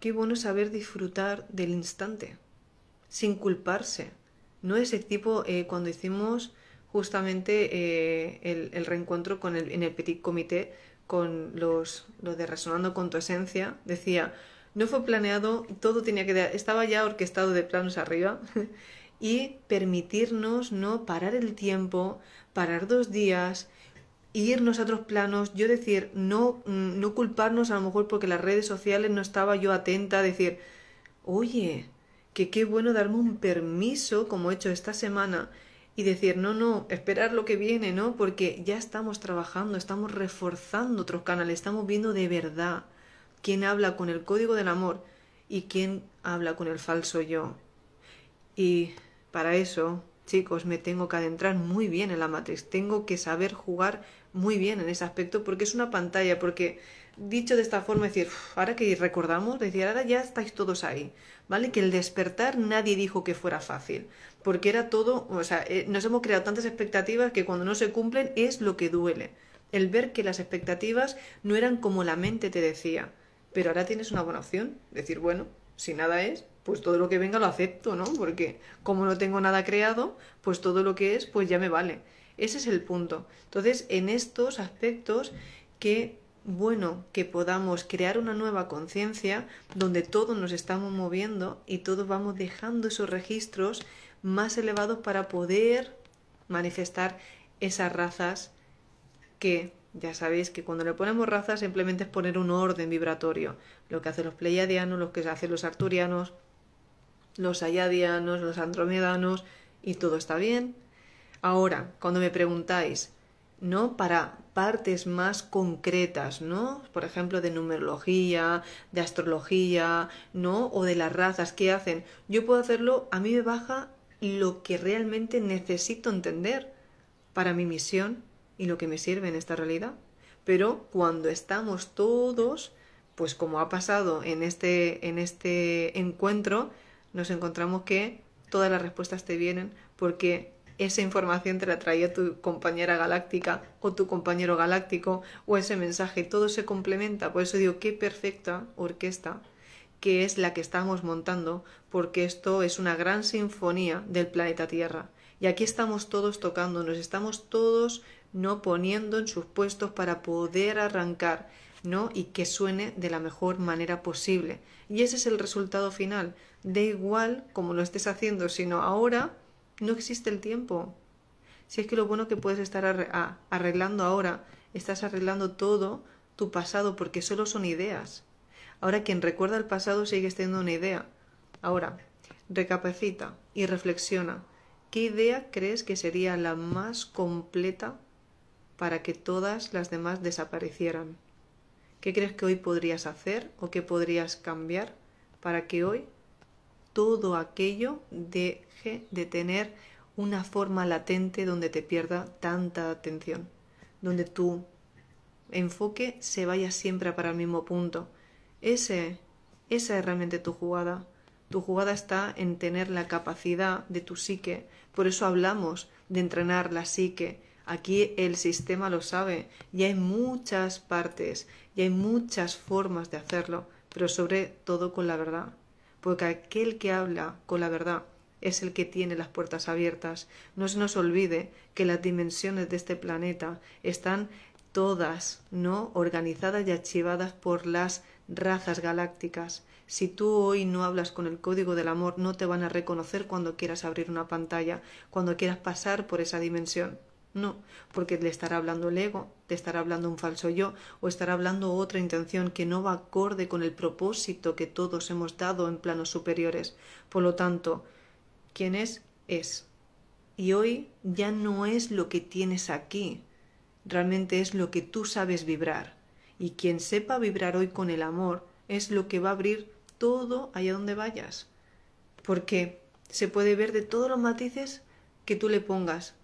S1: qué bueno saber disfrutar del instante sin culparse. No el tipo, eh, cuando hicimos justamente eh, el, reencuentro con el, en el Petit Comité con los, de Resonando con tu Esencia, decía, no fue planeado, todo tenía que... estaba ya orquestado de planos arriba *laughs* y permitirnos no parar el tiempo, parar dos días, irnos a otros planos, yo decir, no, mm, no culparnos a lo mejor porque las redes sociales no estaba yo atenta, decir, oye, que qué bueno darme un permiso, como he hecho esta semana, y decir, no, no, esperar lo que viene, ¿no? Porque ya estamos trabajando, estamos reforzando otros canales, estamos viendo de verdad quién habla con el código del amor y quién habla con el falso yo. Y para eso, chicos, me tengo que adentrar muy bien en la matriz, tengo que saber jugar muy bien en ese aspecto porque es una pantalla, porque dicho de esta forma, decir, ahora que recordamos, decir, ahora ya estáis todos ahí. ¿vale? Que el despertar nadie dijo que fuera fácil, porque era todo, o sea, eh, nos hemos creado tantas expectativas que cuando no se cumplen es lo que duele, el ver que las expectativas no eran como la mente te decía, pero ahora tienes una buena opción, decir, bueno, si nada es, pues todo lo que venga lo acepto, ¿no? Porque como no tengo nada creado, pues todo lo que es, pues ya me vale. Ese es el punto. Entonces, en estos aspectos que bueno que podamos crear una nueva conciencia donde todos nos estamos moviendo y todos vamos dejando esos registros más elevados para poder manifestar esas razas que ya sabéis que cuando le ponemos razas simplemente es poner un orden vibratorio, lo que hacen los pleiadianos, lo que hacen los arturianos, los ayadianos, los andromedanos y todo está bien. Ahora, cuando me preguntáis, ¿no? Para partes más concretas, ¿no? Por ejemplo, de numerología, de astrología, ¿no? O de las razas que hacen. Yo puedo hacerlo, a mí me baja lo que realmente necesito entender para mi misión y lo que me sirve en esta realidad. Pero cuando estamos todos, pues como ha pasado en este, en este encuentro, nos encontramos que todas las respuestas te vienen porque esa información te la traía tu compañera galáctica o tu compañero galáctico o ese mensaje, todo se complementa, por eso digo, qué perfecta orquesta que es la que estamos montando, porque esto es una gran sinfonía del planeta Tierra. Y aquí estamos todos tocando, nos estamos todos no poniendo en sus puestos para poder arrancar, ¿no? Y que suene de la mejor manera posible. Y ese es el resultado final. Da igual como lo estés haciendo, sino ahora no existe el tiempo. Si es que lo bueno que puedes estar arreglando ahora, estás arreglando todo tu pasado porque solo son ideas. Ahora quien recuerda el pasado sigue teniendo una idea. Ahora, recapacita y reflexiona. ¿Qué idea crees que sería la más completa para que todas las demás desaparecieran? ¿Qué crees que hoy podrías hacer o qué podrías cambiar para que hoy todo aquello deje de tener una forma latente donde te pierda tanta atención, donde tu enfoque se vaya siempre para el mismo punto. Ese, esa es realmente tu jugada. Tu jugada está en tener la capacidad de tu psique. Por eso hablamos de entrenar la psique. Aquí el sistema lo sabe y hay muchas partes y hay muchas formas de hacerlo, pero sobre todo con la verdad porque aquel que habla con la verdad es el que tiene las puertas abiertas. No se nos olvide que las dimensiones de este planeta están todas, ¿no? organizadas y archivadas por las razas galácticas. Si tú hoy no hablas con el código del amor, no te van a reconocer cuando quieras abrir una pantalla, cuando quieras pasar por esa dimensión. No, porque le estará hablando el ego, te estará hablando un falso yo o estará hablando otra intención que no va acorde con el propósito que todos hemos dado en planos superiores. Por lo tanto, quien es, es. Y hoy ya no es lo que tienes aquí, realmente es lo que tú sabes vibrar. Y quien sepa vibrar hoy con el amor es lo que va a abrir todo allá donde vayas. Porque se puede ver de todos los matices que tú le pongas,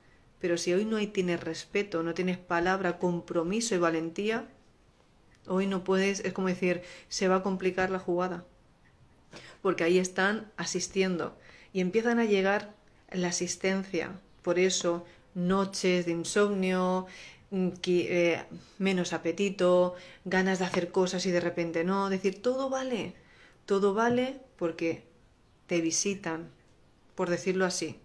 S1: pero si hoy no tienes respeto, no tienes palabra, compromiso y valentía, hoy no puedes, es como decir, se va a complicar la jugada. Porque ahí están asistiendo y empiezan a llegar la asistencia. Por eso, noches de insomnio, mm, eh, menos apetito, ganas de hacer cosas y de repente no. Decir, todo vale, todo vale porque te visitan, por decirlo así,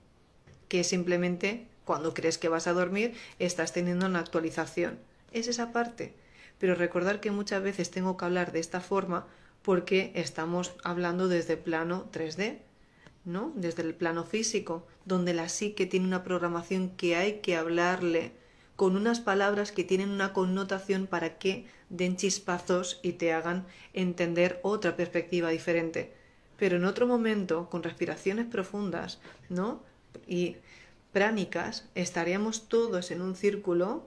S1: que simplemente cuando crees que vas a dormir, estás teniendo una actualización. Es esa parte. Pero recordar que muchas veces tengo que hablar de esta forma porque estamos hablando desde el plano 3D, ¿no? Desde el plano físico, donde la psique tiene una programación que hay que hablarle con unas palabras que tienen una connotación para que den chispazos y te hagan entender otra perspectiva diferente. Pero en otro momento, con respiraciones profundas, ¿no? Y pránicas estaríamos todos en un círculo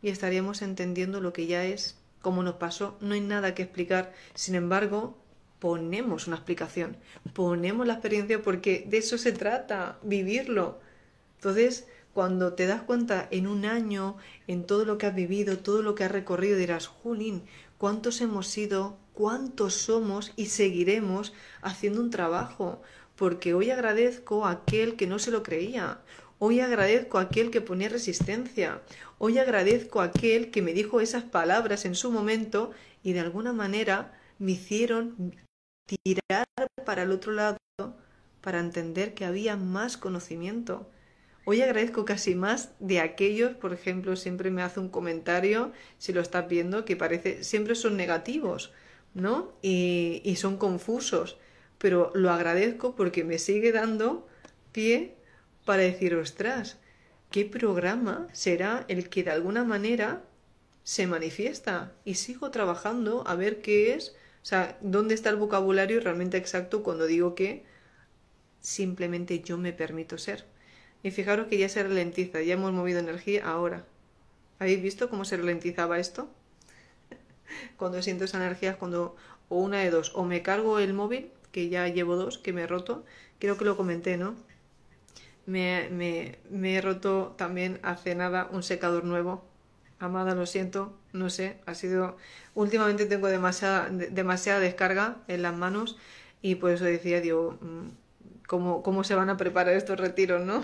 S1: y estaríamos entendiendo lo que ya es, como nos pasó, no hay nada que explicar. Sin embargo, ponemos una explicación, ponemos la experiencia porque de eso se trata, vivirlo. Entonces, cuando te das cuenta en un año, en todo lo que has vivido, todo lo que has recorrido, dirás, Julín, ¿cuántos hemos sido? ¿Cuántos somos? Y seguiremos haciendo un trabajo, porque hoy agradezco a aquel que no se lo creía, hoy agradezco a aquel que ponía resistencia, hoy agradezco a aquel que me dijo esas palabras en su momento y de alguna manera me hicieron tirar para el otro lado para entender que había más conocimiento. Hoy agradezco casi más de aquellos, por ejemplo, siempre me hace un comentario, si lo estás viendo, que parece, siempre son negativos, ¿no? y son confusos pero lo agradezco porque me sigue dando pie para decir, ostras, ¿qué programa será el que de alguna manera se manifiesta? Y sigo trabajando a ver qué es, o sea, dónde está el vocabulario realmente exacto cuando digo que simplemente yo me permito ser. Y fijaros que ya se ralentiza, ya hemos movido energía ahora. ¿Habéis visto cómo se ralentizaba esto? *laughs* cuando siento esa energía, cuando o una de dos, o me cargo el móvil que ya llevo dos, que me he roto, creo que lo comenté, ¿no? Me, me, me he roto también hace nada un secador nuevo. Amada, lo siento, no sé, ha sido... Últimamente tengo demasiada, demasiada descarga en las manos y por eso decía, digo, mm, ¿cómo, cómo se van a preparar estos retiros, no?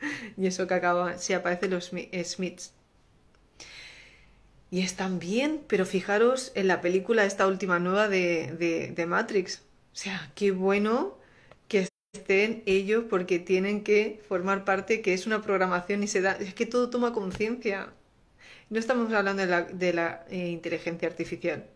S1: *laughs* y eso que acaba, si aparece aparecen los eh, Smiths. Y están bien, pero fijaros en la película esta última nueva de, de Matrix. O sea, qué bueno que estén ellos porque tienen que formar parte, que es una programación y se da... Es que todo toma conciencia. No estamos hablando de la, de la eh, inteligencia artificial.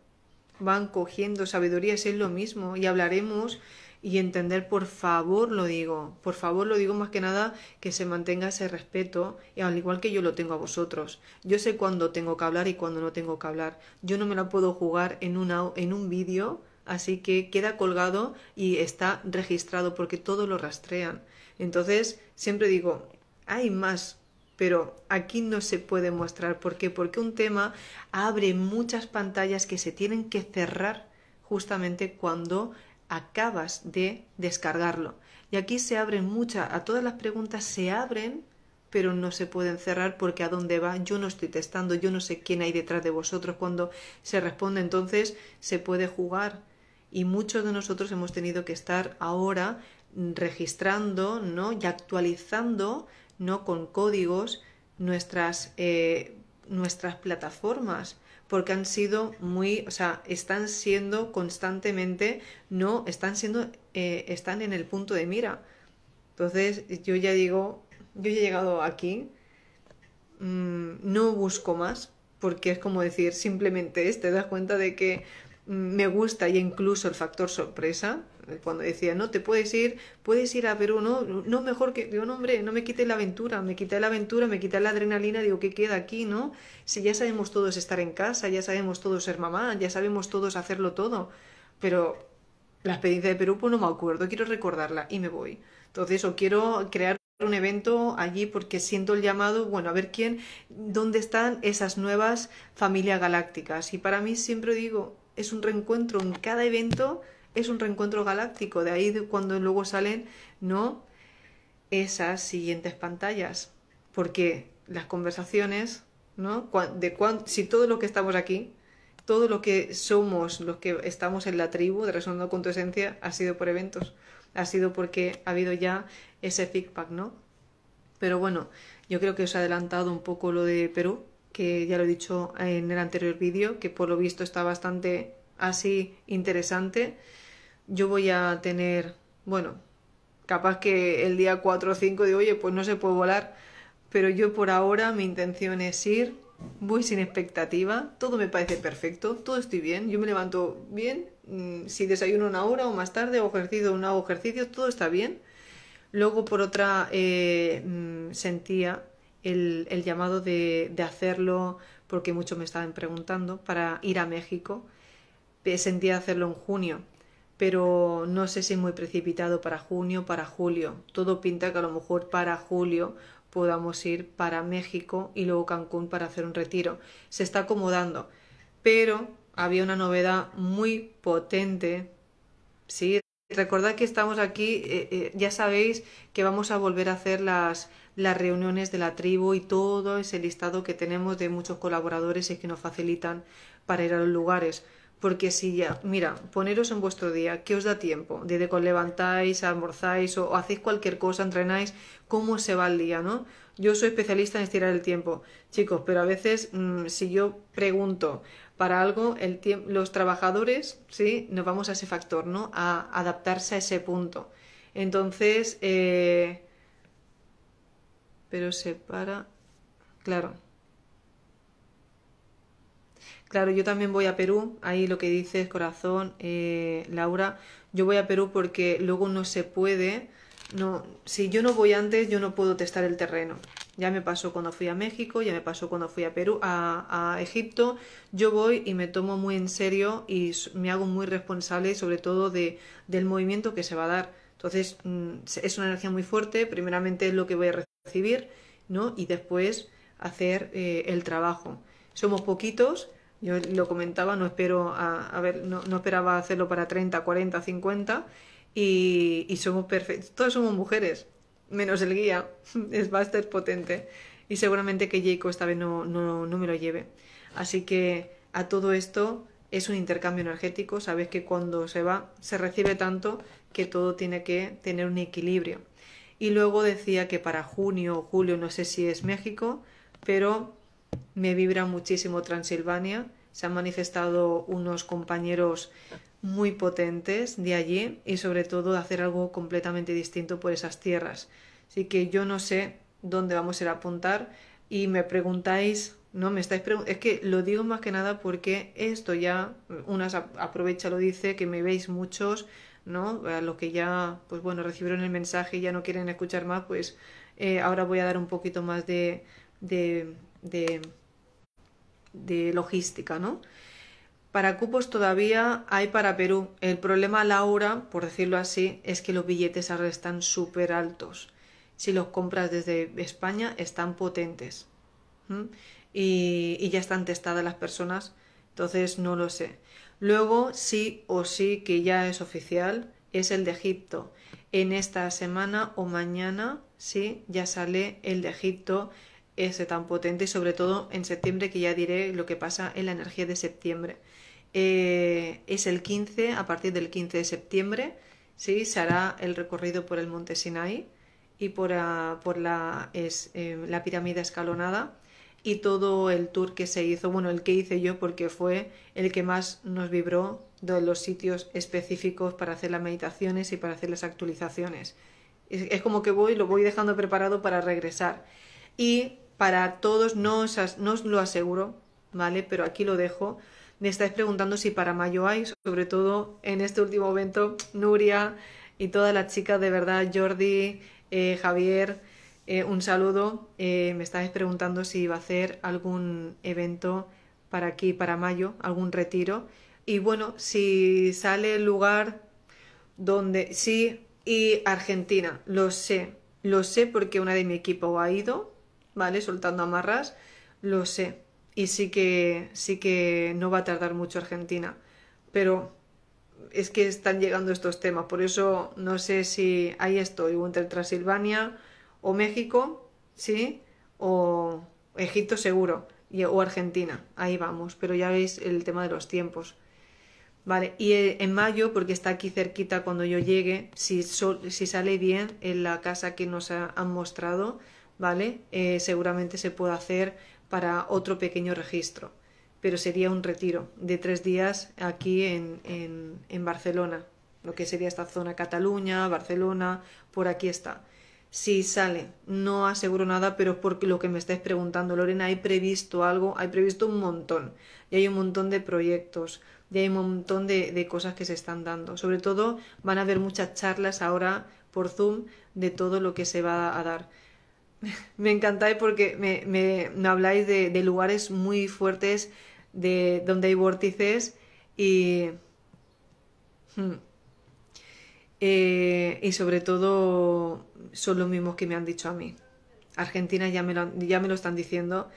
S1: Van cogiendo sabiduría, es lo mismo. Y hablaremos y entender, por favor lo digo, por favor lo digo más que nada, que se mantenga ese respeto, y al igual que yo lo tengo a vosotros. Yo sé cuándo tengo que hablar y cuándo no tengo que hablar. Yo no me la puedo jugar en, en un vídeo así que queda colgado y está registrado porque todo lo rastrean. Entonces, siempre digo, hay más, pero aquí no se puede mostrar. ¿Por qué? Porque un tema abre muchas pantallas que se tienen que cerrar justamente cuando acabas de descargarlo. Y aquí se abren muchas, a todas las preguntas se abren, pero no se pueden cerrar porque a dónde va, yo no estoy testando, yo no sé quién hay detrás de vosotros cuando se responde, entonces se puede jugar y muchos de nosotros hemos tenido que estar ahora registrando ¿no? y actualizando ¿no? con códigos nuestras, eh, nuestras plataformas porque han sido muy, o sea, están siendo constantemente, no, están siendo, eh, están en el punto de mira. Entonces, yo ya digo, yo he llegado aquí, mm, no busco más, porque es como decir, simplemente este, te das cuenta de que me gusta y incluso el factor sorpresa, eh, cuando decía, no, te puedes ir, puedes ir a Perú, no, no mejor que, digo, no, hombre, no me quite la aventura, me quita la aventura, me quita la adrenalina, digo, ¿qué queda aquí, no? Si ya sabemos todos estar en casa, ya sabemos todos ser mamá, ya sabemos todos hacerlo todo, pero la experiencia de Perú, pues no me acuerdo, quiero recordarla y me voy. Entonces, o quiero crear un evento allí porque siento el llamado, bueno, a ver quién, dónde están esas nuevas familias galácticas. Y para mí siempre digo, es un reencuentro en cada evento, es un reencuentro galáctico, de ahí cuando luego salen, ¿no? Esas siguientes pantallas, porque las conversaciones, ¿no? De si todo lo que estamos aquí, todo lo que somos, los que estamos en la tribu de Resonando con tu Esencia, ha sido por eventos, ha sido porque ha habido ya ese feedback, ¿no? Pero bueno, yo creo que os he adelantado un poco lo de Perú, que ya lo he dicho en el anterior vídeo, que por lo visto está bastante así interesante. Yo voy a tener, bueno, capaz que el día 4 o 5 digo, oye, pues no se puede volar, pero yo por ahora mi intención es ir, voy sin expectativa, todo me parece perfecto, todo estoy bien, yo me levanto bien, mm, si desayuno una hora o más tarde, o ejercicio no hago ejercicio, todo está bien. Luego por otra eh, mm, sentía el, llamado de, hacerlo, porque muchos me estaban preguntando, para ir a México. Sentía hacerlo en junio, pero no sé si muy precipitado para junio, para julio. Todo pinta que a lo mejor para julio podamos ir para México y luego Cancún para hacer un retiro. Se está acomodando, pero había una novedad muy potente. Sí, recordad que estamos aquí, eh, eh, ya sabéis que vamos a volver a hacer las, las reuniones de la tribu y todo ese listado que tenemos de muchos colaboradores y que nos facilitan para ir a los lugares. Porque si ya, mira, poneros en vuestro día, ¿qué os da tiempo? Desde que os levantáis, almorzáis o, hacéis cualquier cosa, entrenáis, ¿cómo se va el día, no? Yo soy especialista en estirar el tiempo, chicos, pero a veces mm, si yo pregunto para algo, el los trabajadores, ¿sí? Nos vamos a ese factor, ¿no? A adaptarse a ese punto. Entonces, eh, pero se para, Claro. Claro, yo también voy a Perú, ahí lo que dices, corazón, eh, Laura, yo voy a Perú porque luego no se puede, no, si yo no voy antes, yo no puedo testar el terreno. Ya me pasó cuando fui a México, ya me pasó cuando fui a Perú, a, Egipto. Yo voy y me tomo muy en serio y me hago muy responsable, sobre todo de, del movimiento que se va a dar. Entonces, mm, es una energía muy fuerte. Primeramente es lo que voy a recibir recibir, ¿no? Y después hacer eh, el trabajo. Somos poquitos, yo lo comentaba, no espero a, ver, no, esperaba hacerlo para 30, 40, 50 y, somos perfectos, todos somos mujeres, menos el guía, *laughs* es bastante potente y seguramente que Jaco esta vez no, no, no me lo lleve. Así que a todo esto es un intercambio energético, sabes que cuando se va se recibe tanto que todo tiene que tener un equilibrio y luego decía que para junio o julio, no sé si es México, pero me vibra muchísimo Transilvania. Se han manifestado unos compañeros muy potentes de allí y sobre todo hacer algo completamente distinto por esas tierras. Así que yo no sé dónde vamos a ir a apuntar y me preguntáis, no me estáis preguntando, es que lo digo más que nada porque esto ya, unas aprovecha lo dice, que me veis muchos, ¿no? A los que ya, pues bueno, recibieron el mensaje y ya no quieren escuchar más, pues eh, ahora voy a dar un poquito más de, de, de, logística, ¿no? Para cupos todavía hay para Perú. El problema, Laura, por decirlo así, es que los billetes ahora están súper altos. Si los compras desde España, están potentes. Y, y ya están testadas las personas, entonces no lo sé. Luego, sí o sí, que ya es oficial, es el de Egipto. En esta semana o mañana, sí, ya sale el de Egipto ese tan potente y sobre todo en septiembre, que ya diré lo que pasa en la energía de septiembre. Eh, es el 15, a partir del 15 de septiembre, sí, se hará el recorrido por el monte Sinai y por, ah, la, eh, la pirámide escalonada y todo el tour que se hizo, bueno, el que hice yo porque fue el que más nos vibró de los sitios específicos para hacer las meditaciones y para hacer las actualizaciones. Es, como que voy, lo voy dejando preparado para regresar. Y para todos, no os, lo aseguro, ¿vale? Pero aquí lo dejo. Me estáis preguntando si para mayo hay, sobre todo en este último evento, Nuria y toda la chica, de verdad, Jordi, eh, Javier, eh, un saludo. Eh, me estáis preguntando si va a hacer algún evento para aquí, para mayo, algún retiro. Y bueno, si sale el lugar donde sí, y Argentina, lo sé, lo sé porque una de mi equipo ha ido, ¿vale? Soltando amarras, lo sé. Y sí que, sí que no va a tardar mucho Argentina. Pero es que están llegando estos temas, por eso no sé si ahí estoy, entre Transilvania o México, ¿sí? O Egipto seguro, o Argentina, ahí vamos, pero ya veis el tema de los tiempos. Vale, y eh, en mayo, porque está aquí cerquita cuando yo llegue, si, si sale bien en la casa que nos han mostrado, ¿vale? Eh, seguramente se puede hacer para otro pequeño registro, pero sería un retiro de tres días aquí en, en, en Barcelona, lo que sería esta zona Cataluña, Barcelona, por aquí está si sale, no aseguro nada, pero es porque lo que me estáis preguntando, Lorena, hay previsto algo, hay previsto un montón, y hay un montón de proyectos, y hay un montón de, cosas que se están dando. Sobre todo van a haber muchas charlas ahora por Zoom de todo lo que se va a dar. *laughs* me encantáis porque me, me, habláis de, de, lugares muy fuertes, de donde hay vórtices y... Hmm, eh, y sobre todo son los mismos que me han dicho a mí. Argentina ya me lo, ya me lo están diciendo.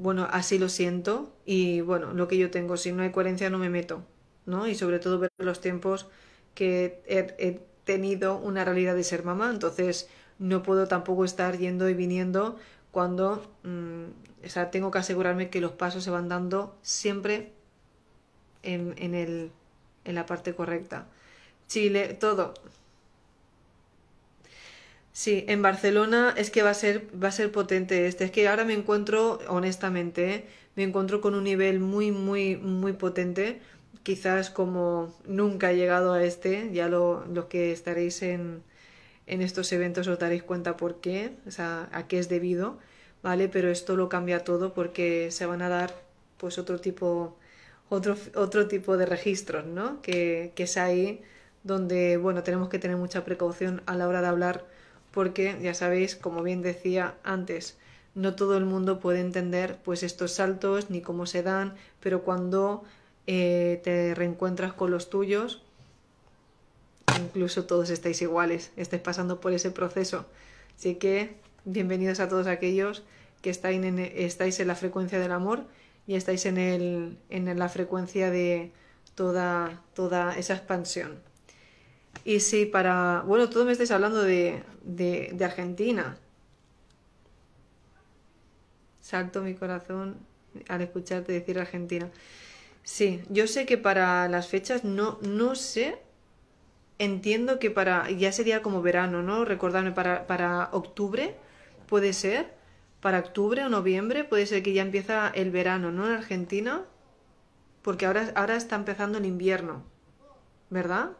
S1: Bueno, así lo siento y bueno, lo que yo tengo, si no hay coherencia no me meto, ¿no? Y sobre todo ver los tiempos que he, tenido una realidad de ser mamá, entonces no puedo tampoco estar yendo y viniendo cuando mm, o sea, tengo que asegurarme que los pasos se van dando siempre en, el, en la parte correcta. Chile, todo. Sí, en Barcelona es que va a ser, va a ser potente este. Es que ahora me encuentro, honestamente, ¿eh? me encuentro con un nivel muy, muy, muy potente. Quizás como nunca he llegado a este, ya lo, los que estaréis en, en estos eventos os daréis cuenta por qué, o sea, a qué es debido, ¿vale? Pero esto lo cambia todo porque se van a dar pues otro tipo, otro, otro tipo de registros, ¿no? Que, que es ahí donde bueno, tenemos que tener mucha precaución a la hora de hablar porque ya sabéis, como bien decía antes, no todo el mundo puede entender pues estos saltos ni cómo se dan, pero cuando eh, te reencuentras con los tuyos, incluso todos estáis iguales, estáis pasando por ese proceso. Así que bienvenidos a todos aquellos que estáis en, estáis en la frecuencia del amor y estáis en, el, en la frecuencia de toda, toda esa expansión. Y sí, para... Bueno, todo me estáis hablando de, de, Argentina. Salto mi corazón al escucharte decir Argentina. Sí, yo sé que para las fechas no, no sé. Entiendo que para. Ya sería como verano, ¿no? Recordarme, para, para octubre puede ser. Para octubre o noviembre puede ser que ya empieza el verano, ¿no? En Argentina. Porque ahora, ahora está empezando el invierno, ¿verdad?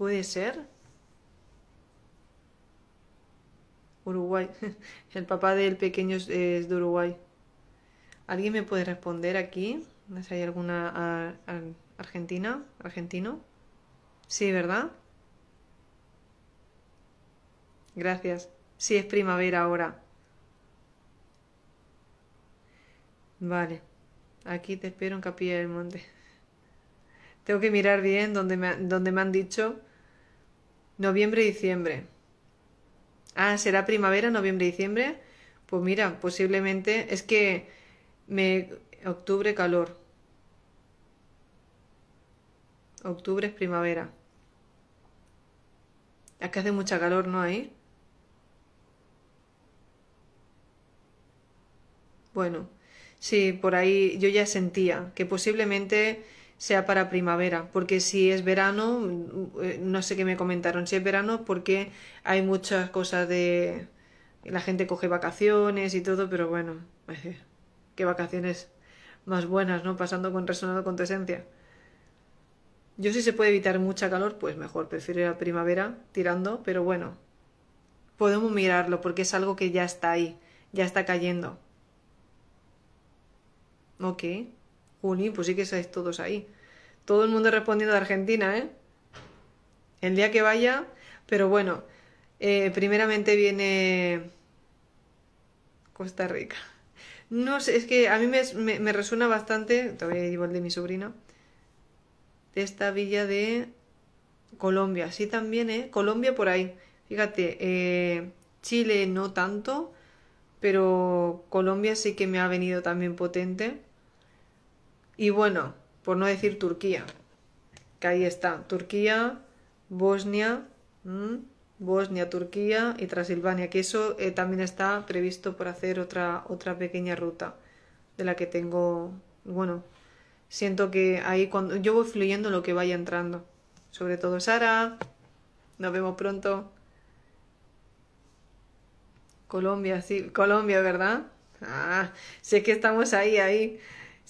S1: ¿Puede ser? Uruguay. *laughs* El papá del pequeño es de Uruguay. ¿Alguien me puede responder aquí? hay alguna argentina? ¿Argentino? Sí, ¿verdad? Gracias. Sí, es primavera ahora. Vale. Aquí te espero en Capilla del Monte. *laughs* Tengo que mirar bien donde donde me han dicho Noviembre, diciembre. Ah, será primavera, noviembre, diciembre. Pues mira, posiblemente es que me octubre calor. Octubre es primavera. Es que hace mucha calor, ¿no? Ahí. Bueno, sí, por ahí yo ya sentía que posiblemente sea para primavera, porque si es verano, eh, no sé qué me comentaron, si es verano porque hay muchas cosas de... La gente coge vacaciones y todo, pero bueno, eh, qué vacaciones más buenas, ¿no? Pasando con resonado con tu Yo si se puede evitar mucha calor, pues mejor, prefiero ir a primavera tirando, pero bueno, podemos mirarlo porque es algo que ya está ahí, ya está cayendo. Ok. Uni pues sí que estáis todos ahí. Todo el mundo respondiendo de Argentina, ¿eh? El día que vaya, pero bueno, eh, primeramente viene Costa Rica. No sé, es que a mí me, resuena bastante, todavía llevo el de mi sobrina, de esta villa de Colombia. Sí, también, ¿eh? Colombia por ahí. Fíjate, eh, Chile no tanto, pero Colombia sí que me ha venido también potente. Y bueno, por no decir Turquía, que ahí está, Turquía, Bosnia, mm, Bosnia, Turquía y Transilvania, que eso eh, también está previsto por hacer otra, otra pequeña ruta de la que tengo, bueno, siento que ahí cuando yo voy fluyendo lo que vaya entrando. Sobre todo Sara, nos vemos pronto. Colombia, sí, Colombia, ¿verdad? Ah, sé que estamos ahí, ahí.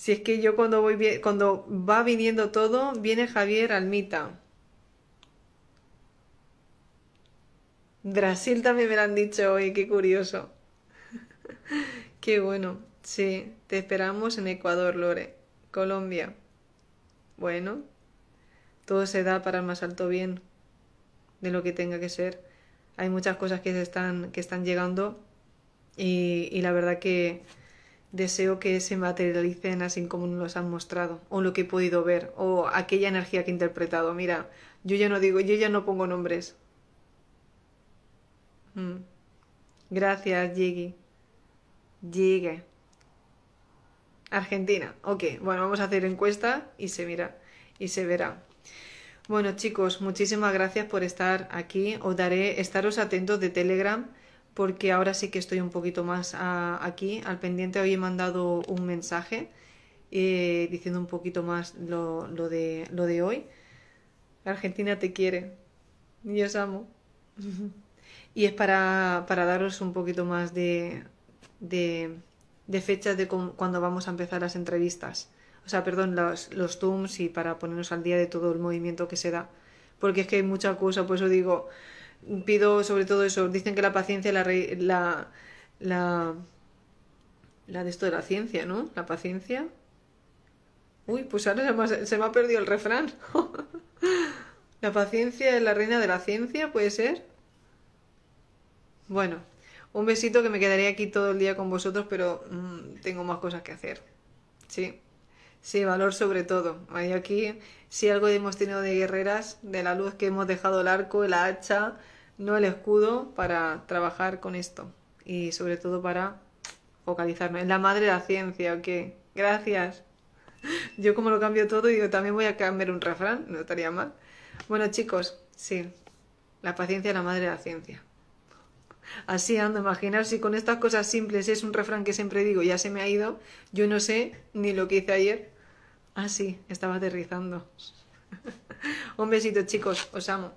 S1: Si es que yo cuando voy cuando va viniendo todo, viene Javier Almita. Brasil también me lo han dicho hoy, qué curioso. *laughs* qué bueno. Sí, te esperamos en Ecuador, Lore. Colombia. Bueno, todo se da para el más alto bien de lo que tenga que ser. Hay muchas cosas que se están, que están llegando y la verdad que Deseo que se materialicen así como nos los han mostrado, o lo que he podido ver, o aquella energía que he interpretado. Mira, yo ya no digo, yo ya no pongo nombres. Mm. Gracias, llegue Llegue. Argentina. Ok, bueno, vamos a hacer encuesta y se mira y se verá. Bueno, chicos, muchísimas gracias por estar aquí. Os daré, estaros atentos de Telegram porque ahora sí que estoy un poquito más ah, aquí al pendiente. Hoy he mandado un mensaje eh, diciendo un poquito más lo, lo, de, lo de hoy. Argentina te quiere y os amo. *laughs* y es para, para, daros un poquito más de, de, de fechas de cuando vamos a empezar las entrevistas. O sea, perdón, los, los y para ponernos al día de todo el movimiento que se da. Porque es que hay mucha cosa, por eso digo, pido sobre todo eso, dicen que la paciencia la, la, la, la de esto de la ciencia, ¿no? La paciencia. Uy, pues ahora se me ha, se me ha perdido el refrán. *laughs* la paciencia es la reina de la ciencia, puede ser. Bueno, un besito que me quedaría aquí todo el día con vosotros, pero mm, tengo más cosas que hacer. Sí. Sí, valor sobre todo. Hay aquí, si algo hemos tenido de guerreras, de la luz que hemos dejado el arco, la hacha, no el escudo para trabajar con esto y sobre todo para focalizarme. Es la madre de la ciencia, ¿o qué? Gracias. *laughs* Yo como lo cambio todo, digo, también voy a cambiar un refrán, no estaría mal. Bueno chicos, sí, la paciencia es la madre de la ciencia. Así ando, imaginar si con estas cosas simples es un refrán que siempre digo, ya se me ha ido, yo no sé ni lo que hice ayer. Ah, sí, estaba aterrizando. *laughs* un besito chicos, os amo.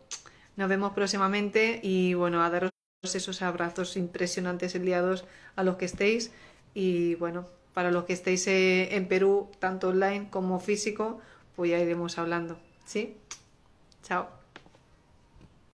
S1: Nos vemos próximamente y bueno, a daros esos abrazos impresionantes liados a los que estéis y bueno, para los que estéis eh, en Perú, tanto online como físico, pues ya iremos hablando. ¿Sí? Chao.